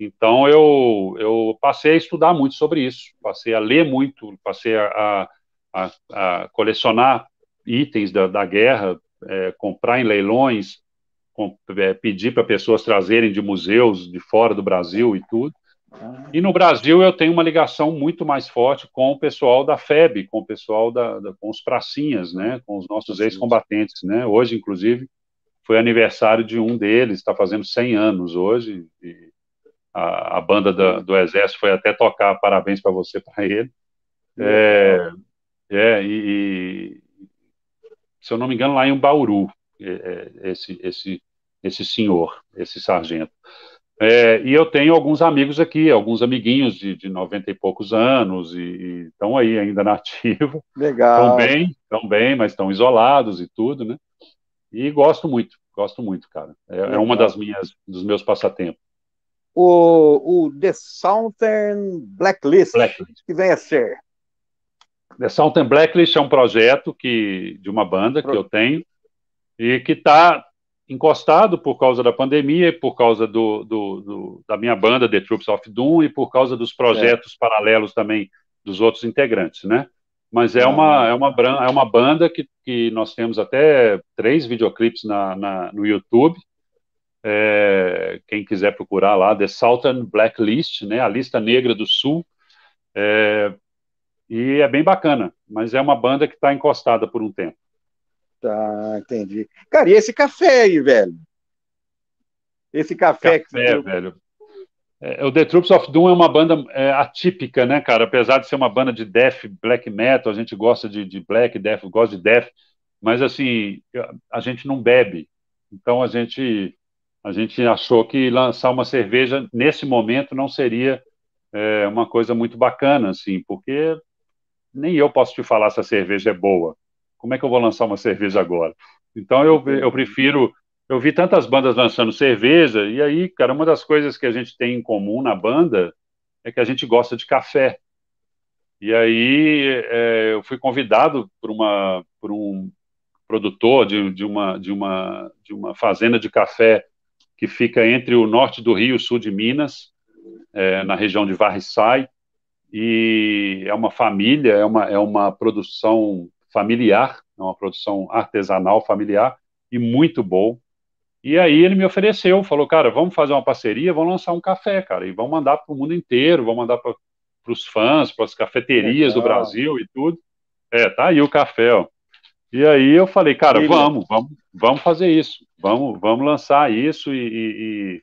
Então eu eu passei a estudar muito sobre isso, passei a ler muito, passei a, a, a colecionar itens da, da guerra, é, comprar em leilões, com, é, pedir para pessoas trazerem de museus de fora do Brasil e tudo. E no Brasil eu tenho uma ligação muito mais forte com o pessoal da FEB, com o pessoal da, da com os pracinhas, né, com os nossos ex-combatentes, né. Hoje, inclusive, foi aniversário de um deles, está fazendo 100 anos hoje. A, a, banda da, do Exército foi até tocar parabéns para você para ele. É, é e, e, se eu não me engano lá em Bauru, é, é, esse esse esse senhor, esse sargento. É, e eu tenho alguns amigos aqui, alguns amiguinhos de, de 90 e poucos anos, e estão aí ainda na ativa. Legal. Estão bem, estão bem, mas estão isolados e tudo, né? E gosto muito, gosto muito, cara. É, é uma das minhas, dos meus passatempos. O, o The Southern Blacklist, Blacklist, que vem a ser. The Southern Blacklist é um projeto que, de uma banda Pro... que eu tenho e que está encostado por causa da pandemia, por causa do, do, do, da minha banda, The Troops of Doom, e por causa dos projetos é. paralelos também dos outros integrantes, né? Mas é uma, é uma, é uma banda que, que nós temos até três videoclipes na, na no YouTube. É, quem quiser procurar lá, The Southern Blacklist, né? A lista negra do sul. É, e é bem bacana, mas é uma banda que está encostada por um tempo. Tá, entendi. Cara, e esse café aí, velho? Esse café, café que... velho. É, o The Troops of Doom é uma banda é, atípica, né, cara? Apesar de ser uma banda de death, black metal, a gente gosta de, de black, death, gosta de death, mas assim, a gente não bebe. Então a gente a gente achou que lançar uma cerveja nesse momento não seria é, uma coisa muito bacana, assim, porque nem eu posso te falar se a cerveja é boa como é que eu vou lançar uma cerveja agora? Então eu, eu prefiro. Eu vi tantas bandas lançando cerveja, e aí, cara, uma das coisas que a gente tem em comum na banda é que a gente gosta de café. E aí é, eu fui convidado por, uma, por um produtor de, de, uma, de, uma, de uma fazenda de café que fica entre o norte do Rio e o sul de Minas, é, na região de Varriçai, e é uma família, é uma, é uma produção familiar, é uma produção artesanal familiar e muito bom. E aí ele me ofereceu, falou, cara, vamos fazer uma parceria, vamos lançar um café, cara, e vamos mandar para o mundo inteiro, vamos mandar para os fãs, para as cafeterias Legal. do Brasil e tudo. É, tá aí o café, ó. E aí eu falei, cara, e vamos, vamos, vamos fazer isso, vamos, vamos lançar isso e, e,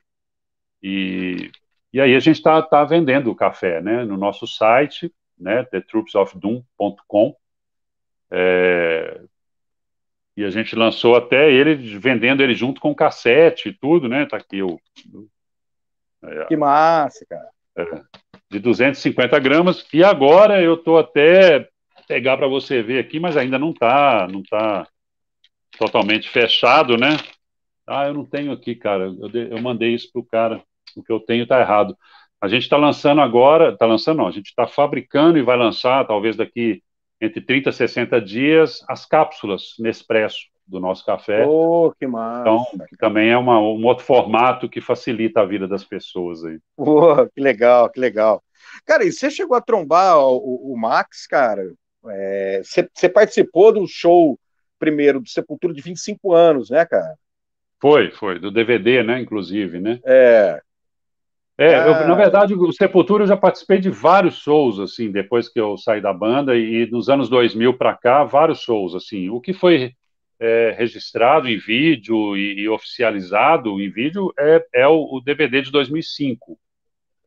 e, e aí a gente está tá vendendo o café, né, no nosso site, né, thetroopsofdoom.com, é, e a gente lançou até ele vendendo ele junto com cassete e tudo, né? Tá aqui o. É, que massa, cara. É, de 250 gramas. E agora eu tô até pegar para você ver aqui, mas ainda não tá, não tá totalmente fechado, né? Ah, eu não tenho aqui, cara. Eu, de, eu mandei isso pro cara. O que eu tenho tá errado. A gente está lançando agora, tá lançando não, a gente está fabricando e vai lançar, talvez daqui entre 30 e 60 dias as cápsulas Nespresso do nosso café. Oh, que então, massa! Então, que também é uma, um outro formato que facilita a vida das pessoas aí. Oh, que legal, que legal. Cara, e você chegou a trombar o, o Max, cara? É, você, você participou do show primeiro do Sepultura de 25 anos, né, cara? Foi, foi, do DVD, né, inclusive, né? É. É, é, eu, na verdade, o Sepultura eu já participei de vários shows, assim, depois que eu saí da banda, e, nos anos 2000 para cá, vários shows, assim. O que foi é, registrado em vídeo e, e, oficializado em vídeo é, é o, o DVD de 2005.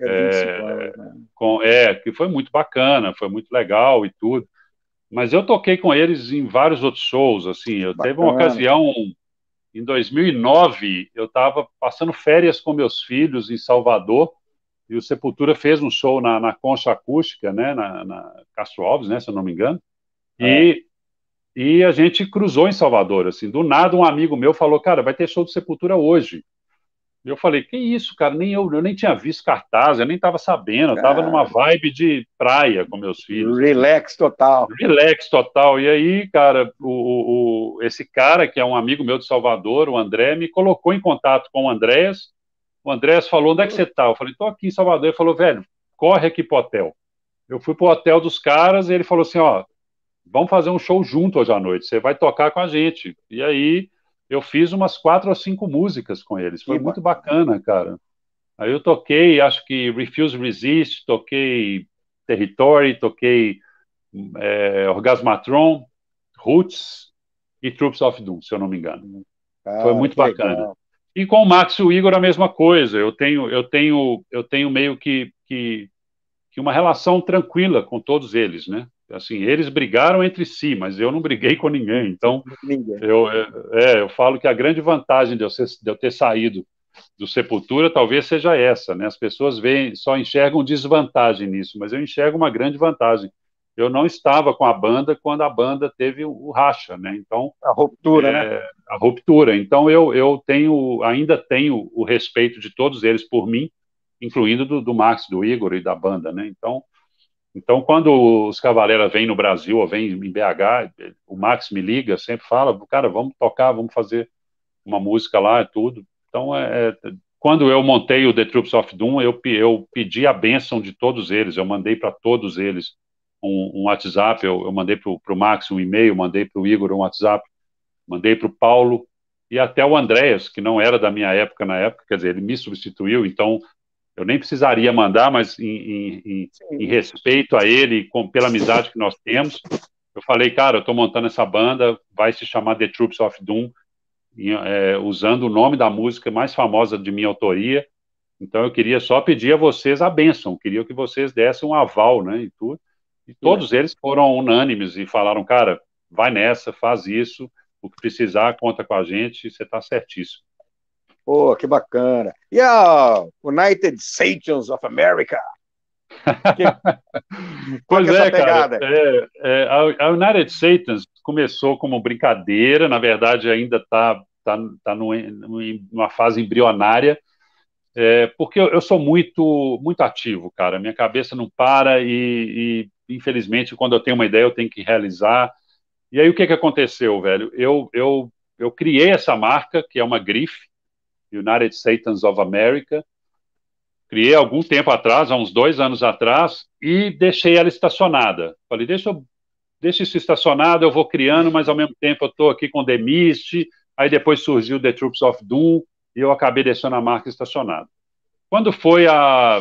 É, é, né? com, é, que foi muito bacana, foi muito legal e tudo. Mas eu toquei com eles em vários outros shows, assim. Eu bacana. teve uma ocasião em 2009, eu estava passando férias com meus filhos em Salvador e o Sepultura fez um show na, na Concha Acústica, né, na, na Castro Alves, né, se eu não me engano, é. e, e a gente cruzou em Salvador, assim, do nada um amigo meu falou, cara, vai ter show do Sepultura hoje, eu falei, que isso, cara, nem eu, eu nem tinha visto cartaz, eu nem estava sabendo, eu estava é. numa vibe de praia com meus filhos. Relax total. Relax total. E aí, cara, o, o, esse cara, que é um amigo meu de Salvador, o André, me colocou em contato com o Andrés. O Andrés falou, onde é que você tá? Eu falei, tô aqui em Salvador. Ele falou, velho, corre aqui pro hotel. Eu fui pro hotel dos caras e ele falou assim, ó, vamos fazer um show junto hoje à noite, você vai tocar com a gente. E aí eu fiz umas quatro ou cinco músicas com eles. Foi muito bacana, cara. Aí eu toquei, acho que Refuse Resist, toquei Territory, toquei é, Orgasmatron, Roots e Troops of Doom, se eu não me engano. Ah, Foi muito bacana. Legal. E com o Max e o Igor a mesma coisa. Eu tenho, eu tenho, eu tenho meio que, que, que uma relação tranquila com todos eles, né? assim, eles brigaram entre si, mas eu não briguei com ninguém. Então, ninguém. Eu, é, é, eu falo que a grande vantagem de eu, ser, de eu, ter saído do Sepultura talvez seja essa, né? As pessoas veem, só enxergam desvantagem nisso, mas eu enxergo uma grande vantagem. Eu não estava com a banda quando a banda teve o racha, né? Então a ruptura, é, né? A ruptura. Então eu, eu tenho ainda tenho o respeito de todos eles por mim, incluindo do, do Max, do Igor e da banda, né? Então então, quando os Cavaleiros vêm no Brasil ou vêm em BH, o Max me liga, sempre fala, cara, vamos tocar, vamos fazer uma música lá e tudo. Então, é, é quando eu montei o The Troops of Doom, eu, eu pedi a bênção de todos eles, eu mandei para todos eles um, um WhatsApp, eu, eu mandei para o Max um e-mail, mandei para o Igor um WhatsApp, mandei para o Paulo e até o Andréas, que não era da minha época na época, quer dizer, ele me substituiu, então eu nem precisaria mandar, mas em, em, em respeito a ele, com, pela amizade que nós temos, eu falei, cara, eu estou montando essa banda, vai se chamar The Troops of Doom, e, é, usando o nome da música mais famosa de minha autoria. Então eu queria só pedir a vocês a bênção, queria que vocês dessem um aval, né, e tudo. E todos é. eles foram unânimes e falaram, cara, vai nessa, faz isso, o que precisar, conta com a gente, você está certíssimo. Pô, que bacana. E a United Saints of America? Que... pois é, é cara. É, é, a é, é, United Satan's começou como brincadeira, na verdade ainda está tá, tá, tá numa fase embrionária, é, porque eu, eu, sou muito muito ativo, cara. Minha cabeça não para e, e, infelizmente quando eu tenho uma ideia eu tenho que realizar. E aí o que que aconteceu, velho? Eu eu eu criei essa marca que é uma grife United Satans of America. Criei algum tempo atrás, há uns dois anos atrás, e deixei ela estacionada. Falei, deixa, eu, deixa isso estacionado, eu vou criando, mas ao mesmo tempo eu estou aqui com The Mist, aí depois surgiu The Troops of Doom, e eu acabei deixando a marca estacionada. Quando foi há,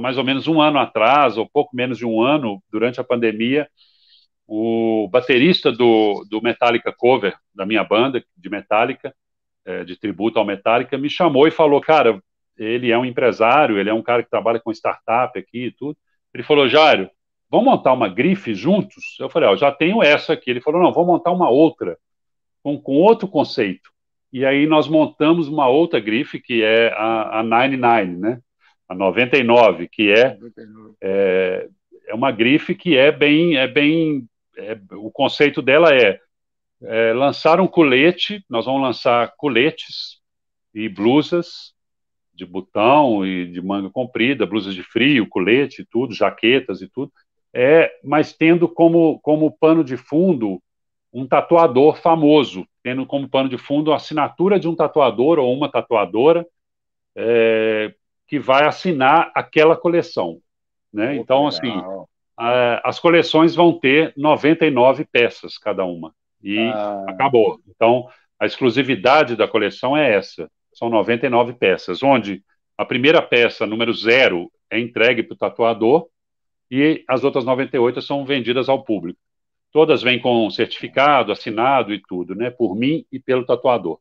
mais ou menos um ano atrás, ou pouco menos de um ano, durante a pandemia, o baterista do, do Metallica Cover, da minha banda, de Metallica, é, de tributo ao Metallica, me chamou e falou, cara, ele é um empresário, ele é um cara que trabalha com startup aqui e tudo. Ele falou, Jário, vamos montar uma grife juntos? Eu falei, ó, já tenho essa aqui. Ele falou, não, vamos montar uma outra, com, com outro conceito. E aí nós montamos uma outra grife, que é a, a 99, né? A 99, que é, 99. é, é uma grife que é bem, é bem, é, o conceito dela é é, lançar um colete, nós vamos lançar coletes e blusas de botão e de manga comprida, blusas de frio, colete e tudo, jaquetas e tudo, é, mas tendo como, como pano de fundo um tatuador famoso, tendo como pano de fundo a assinatura de um tatuador ou uma tatuadora é, que vai assinar aquela coleção. Né? então, assim, a, as coleções vão ter 99 peças cada uma e ah. acabou. Então, a exclusividade da coleção é essa. São 99 peças, onde a primeira peça, número zero, é entregue para o tatuador e as outras 98 são vendidas ao público. Todas vêm com certificado, assinado e tudo, né? Por mim e pelo tatuador.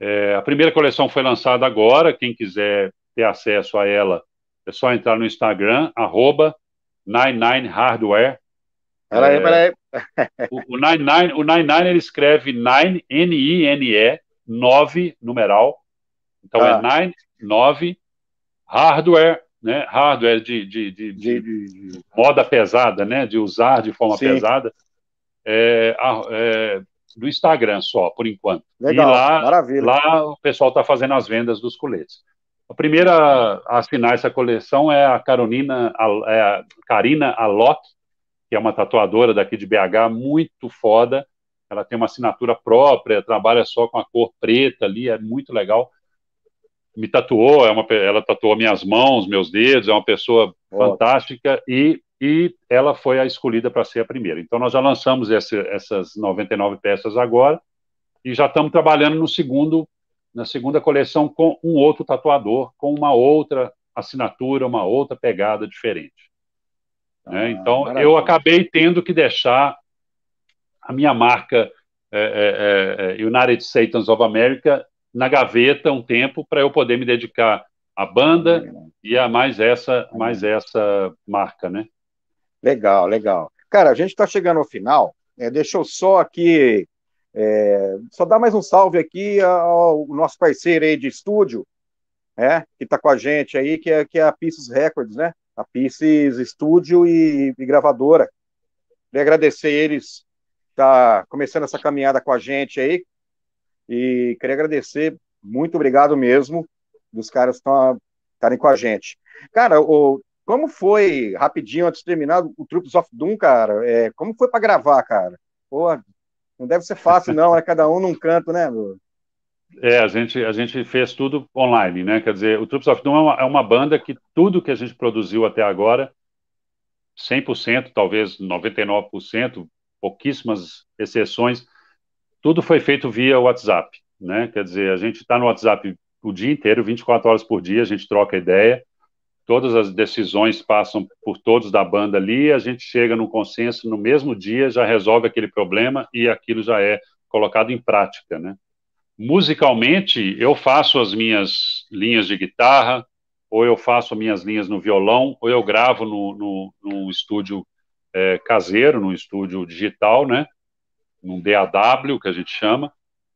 É, a primeira coleção foi lançada agora. Quem quiser ter acesso a ela, é só entrar no Instagram, 99hardware, Peraí, é, peraí. O, o, nine, nine, ele escreve nine, N-I-N-E, 9, numeral. Então é ah. é nine, 9, hardware, né? Hardware de, de, de, de, moda pesada, né? De usar de forma Sim. pesada. É, é, do Instagram só, por enquanto. Legal, e lá, maravilha. lá o pessoal está fazendo as vendas dos coletes. A primeira a assinar essa coleção é a Carolina, a, é a Karina Alok, que é uma tatuadora daqui de BH, muito foda. Ela tem uma assinatura própria, trabalha só com a cor preta ali, é muito legal. Me tatuou, é uma, ela tatuou minhas mãos, meus dedos, é uma pessoa fantástica e, e ela foi a escolhida para ser a primeira. Então, nós já lançamos esse, essas 99 peças agora e já estamos trabalhando no segundo, na segunda coleção com um outro tatuador, com uma outra assinatura, uma outra pegada diferente. Né? Ah, então, eu acabei tendo que deixar a minha marca é, é, é, é United Satans of America na gaveta um tempo para eu poder me dedicar à banda e a mais essa, mais uhum. essa marca, né? Legal, legal. Cara, a gente está chegando ao final. É, deixa eu só aqui é, só dar mais um salve aqui ao nosso parceiro aí de estúdio, é, que está com a gente aí, que é, que é a Pisces Records, né? a Pisces Estúdio e, e, gravadora. Queria agradecer eles tá começando essa caminhada com a gente aí. E queria agradecer, muito obrigado mesmo, dos caras estarem com a gente. Cara, o, como foi, rapidinho, antes de terminar, o Troops of Doom, cara? É, como foi para gravar, cara? Pô, não deve ser fácil, não, é cada um num canto, né, meu? É, a gente, a gente fez tudo online, né? Quer dizer, o Troops of Doom é uma, é uma banda que tudo que a gente produziu até agora, 100%, talvez 99%, pouquíssimas exceções, tudo foi feito via WhatsApp, né? Quer dizer, a gente está no WhatsApp o dia inteiro, 24 horas por dia, a gente troca ideia, todas as decisões passam por todos da banda ali, a gente chega num consenso no mesmo dia, já resolve aquele problema e aquilo já é colocado em prática, né? musicalmente, eu faço as minhas linhas de guitarra, ou eu faço minhas linhas no violão, ou eu gravo no, no, no estúdio é, caseiro, no estúdio digital, né? Num DAW que a gente chama.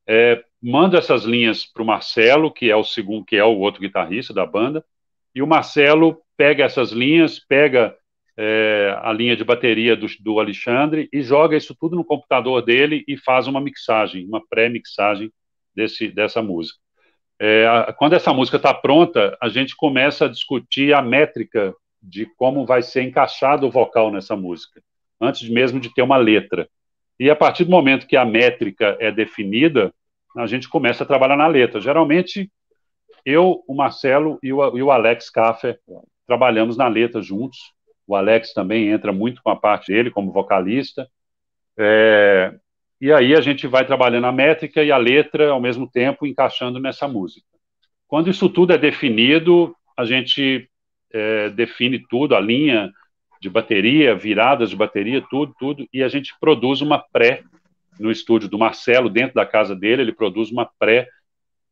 É, mando essas linhas para o Marcelo, que é o segundo, que é o outro guitarrista da banda, e o Marcelo pega essas linhas, pega é, a linha de bateria do, do Alexandre e joga isso tudo no computador dele e faz uma mixagem, uma pré-mixagem desse, dessa música. É, a, quando essa música está pronta, a gente começa a discutir a métrica de como vai ser encaixado o vocal nessa música, antes mesmo de ter uma letra. E a partir do momento que a métrica é definida, a gente começa a trabalhar na letra. Geralmente, eu, o Marcelo e o, e o Alex Kaffer trabalhamos na letra juntos. O Alex também entra muito com a parte dele como vocalista. É, e aí a gente vai trabalhando a métrica e a letra ao mesmo tempo, encaixando nessa música. Quando isso tudo é definido, a gente é, define tudo, a linha de bateria, viradas de bateria, tudo, tudo, e a gente produz uma pré no estúdio do Marcelo, dentro da casa dele, ele produz uma pré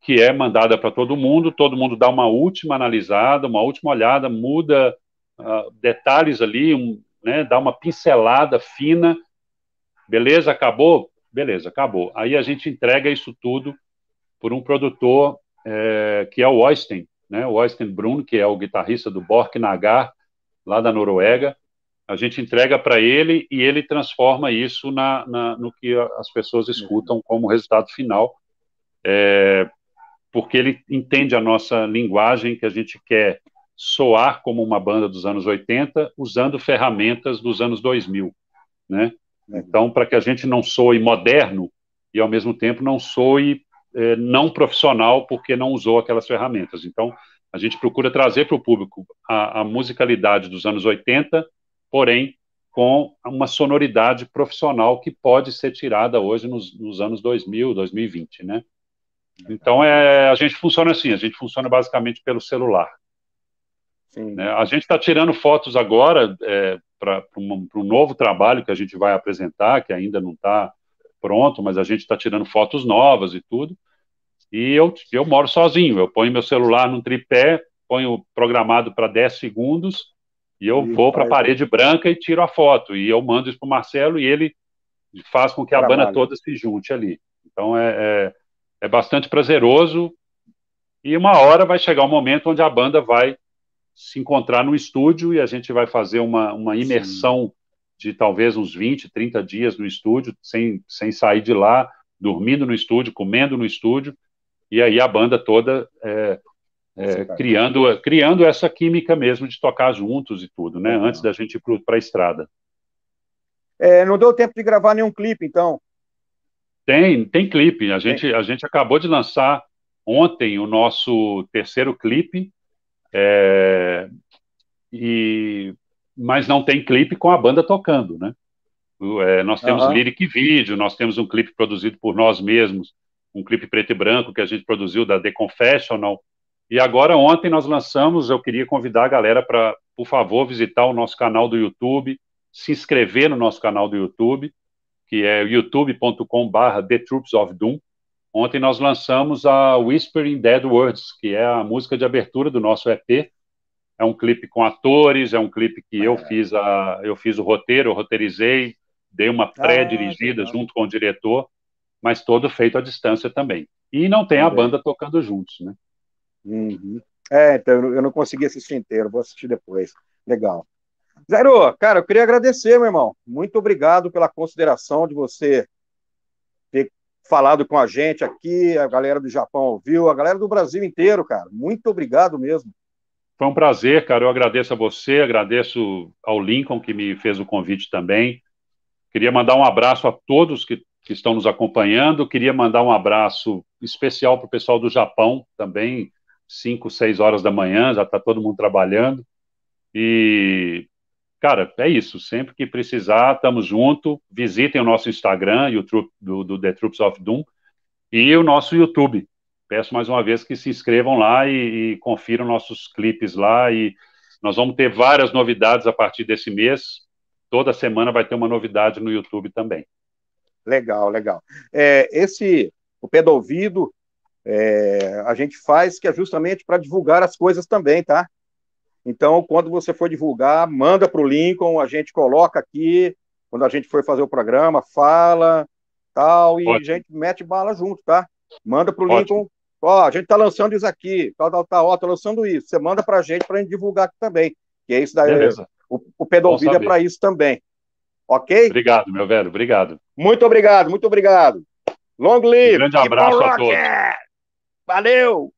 que é mandada para todo mundo, todo mundo dá uma última analisada, uma última olhada, muda uh, detalhes ali, um, né, dá uma pincelada fina, beleza, acabou, Beleza, acabou. Aí a gente entrega isso tudo por um produtor é, que é o Oystein, né? O Oystein Brun, que é o guitarrista do Bork Nagar, lá da Noruega. A gente entrega para ele e ele transforma isso na, na, no que as pessoas escutam como resultado final, é, porque ele entende a nossa linguagem que a gente quer soar como uma banda dos anos 80, usando ferramentas dos anos 2000, né? Né? Então, para que a gente não soe moderno e, ao mesmo tempo, não soe é, não profissional porque não usou aquelas ferramentas. Então, a gente procura trazer para o público a, a, musicalidade dos anos 80, porém com uma sonoridade profissional que pode ser tirada hoje nos, nos anos 2000, 2020, né? Então, é, a gente funciona assim, a gente funciona basicamente pelo celular. Sim. Né? A gente está tirando fotos agora, é, para um, um, novo trabalho que a gente vai apresentar, que ainda não está pronto, mas a gente está tirando fotos novas e tudo. E eu, eu moro sozinho, eu ponho meu celular num tripé, ponho programado para 10 segundos, e eu e vou para a parede branca e tiro a foto. E eu mando isso para o Marcelo e ele faz com que a banda toda se junte ali. Então é, é, é bastante prazeroso. E uma hora vai chegar um momento onde a banda vai se encontrar no estúdio e a gente vai fazer uma, uma imersão Sim. de talvez uns 20, 30 dias no estúdio, sem, sem sair de lá, dormindo no estúdio, comendo no estúdio, e aí a banda toda é, é, criando, criando essa química mesmo de tocar juntos e tudo, né? Antes da gente ir para a estrada. É, não deu tempo de gravar nenhum clipe, então. Tem, tem clipe. A gente, a gente acabou de lançar ontem o nosso terceiro clipe, é, e, mas não tem clipe com a banda tocando, né? É, nós temos uhum. lyric vídeo, nós temos um clipe produzido por nós mesmos, um clipe preto e branco que a gente produziu da The Confessional. E agora, ontem, nós lançamos. Eu queria convidar a galera para, por favor, visitar o nosso canal do YouTube, se inscrever no nosso canal do YouTube, que é youtube.com/barra The Troops of Doom. Ontem nós lançamos a Whispering Dead Words, que é a música de abertura do nosso EP. É um clipe com atores, é um clipe que eu é. fiz a, eu fiz o roteiro, eu roteirizei, dei uma ah, pré-dirigida ah, junto com o diretor, mas todo feito à distância também. E não tem a banda tocando juntos, né? Uhum. É, então eu não consegui assistir inteiro, vou assistir depois. Legal. Zero, cara, eu queria agradecer, meu irmão. Muito obrigado pela consideração de você falado com a gente aqui, a galera do Japão ouviu, a galera do Brasil inteiro, cara. Muito obrigado mesmo. Foi um prazer, cara. Eu agradeço a você, agradeço ao Lincoln que me fez o convite também. Queria mandar um abraço a todos que, que estão nos acompanhando. Queria mandar um abraço especial para o pessoal do Japão também. 5, 6 horas da manhã, já está todo mundo trabalhando. E cara, é isso. Sempre que precisar, estamos junto. Visitem o nosso Instagram, YouTube, do, do The Troops of Doom, e o nosso YouTube. Peço mais uma vez que se inscrevam lá e, e confiram nossos clipes lá. E nós vamos ter várias novidades a partir desse mês. Toda semana vai ter uma novidade no YouTube também. Legal, legal. É, esse, o pé do ouvido, é, a gente faz que é justamente para divulgar as coisas também, tá? Então, quando você for divulgar, manda para o Lincoln, a gente coloca aqui, quando a gente for fazer o programa, fala, tal, e Ótimo. a gente mete bala junto, tá? Manda para o Lincoln, ó, a gente tá lançando isso aqui, tal, tal, tal, ó, tá lançando isso. Você manda para a gente para a gente divulgar aqui também, que é isso daí. Beleza. O, o Pedalvida é para isso também. Ok? Obrigado, meu velho, obrigado. Muito obrigado, muito obrigado. Long live! Um grande abraço a todos. Valeu!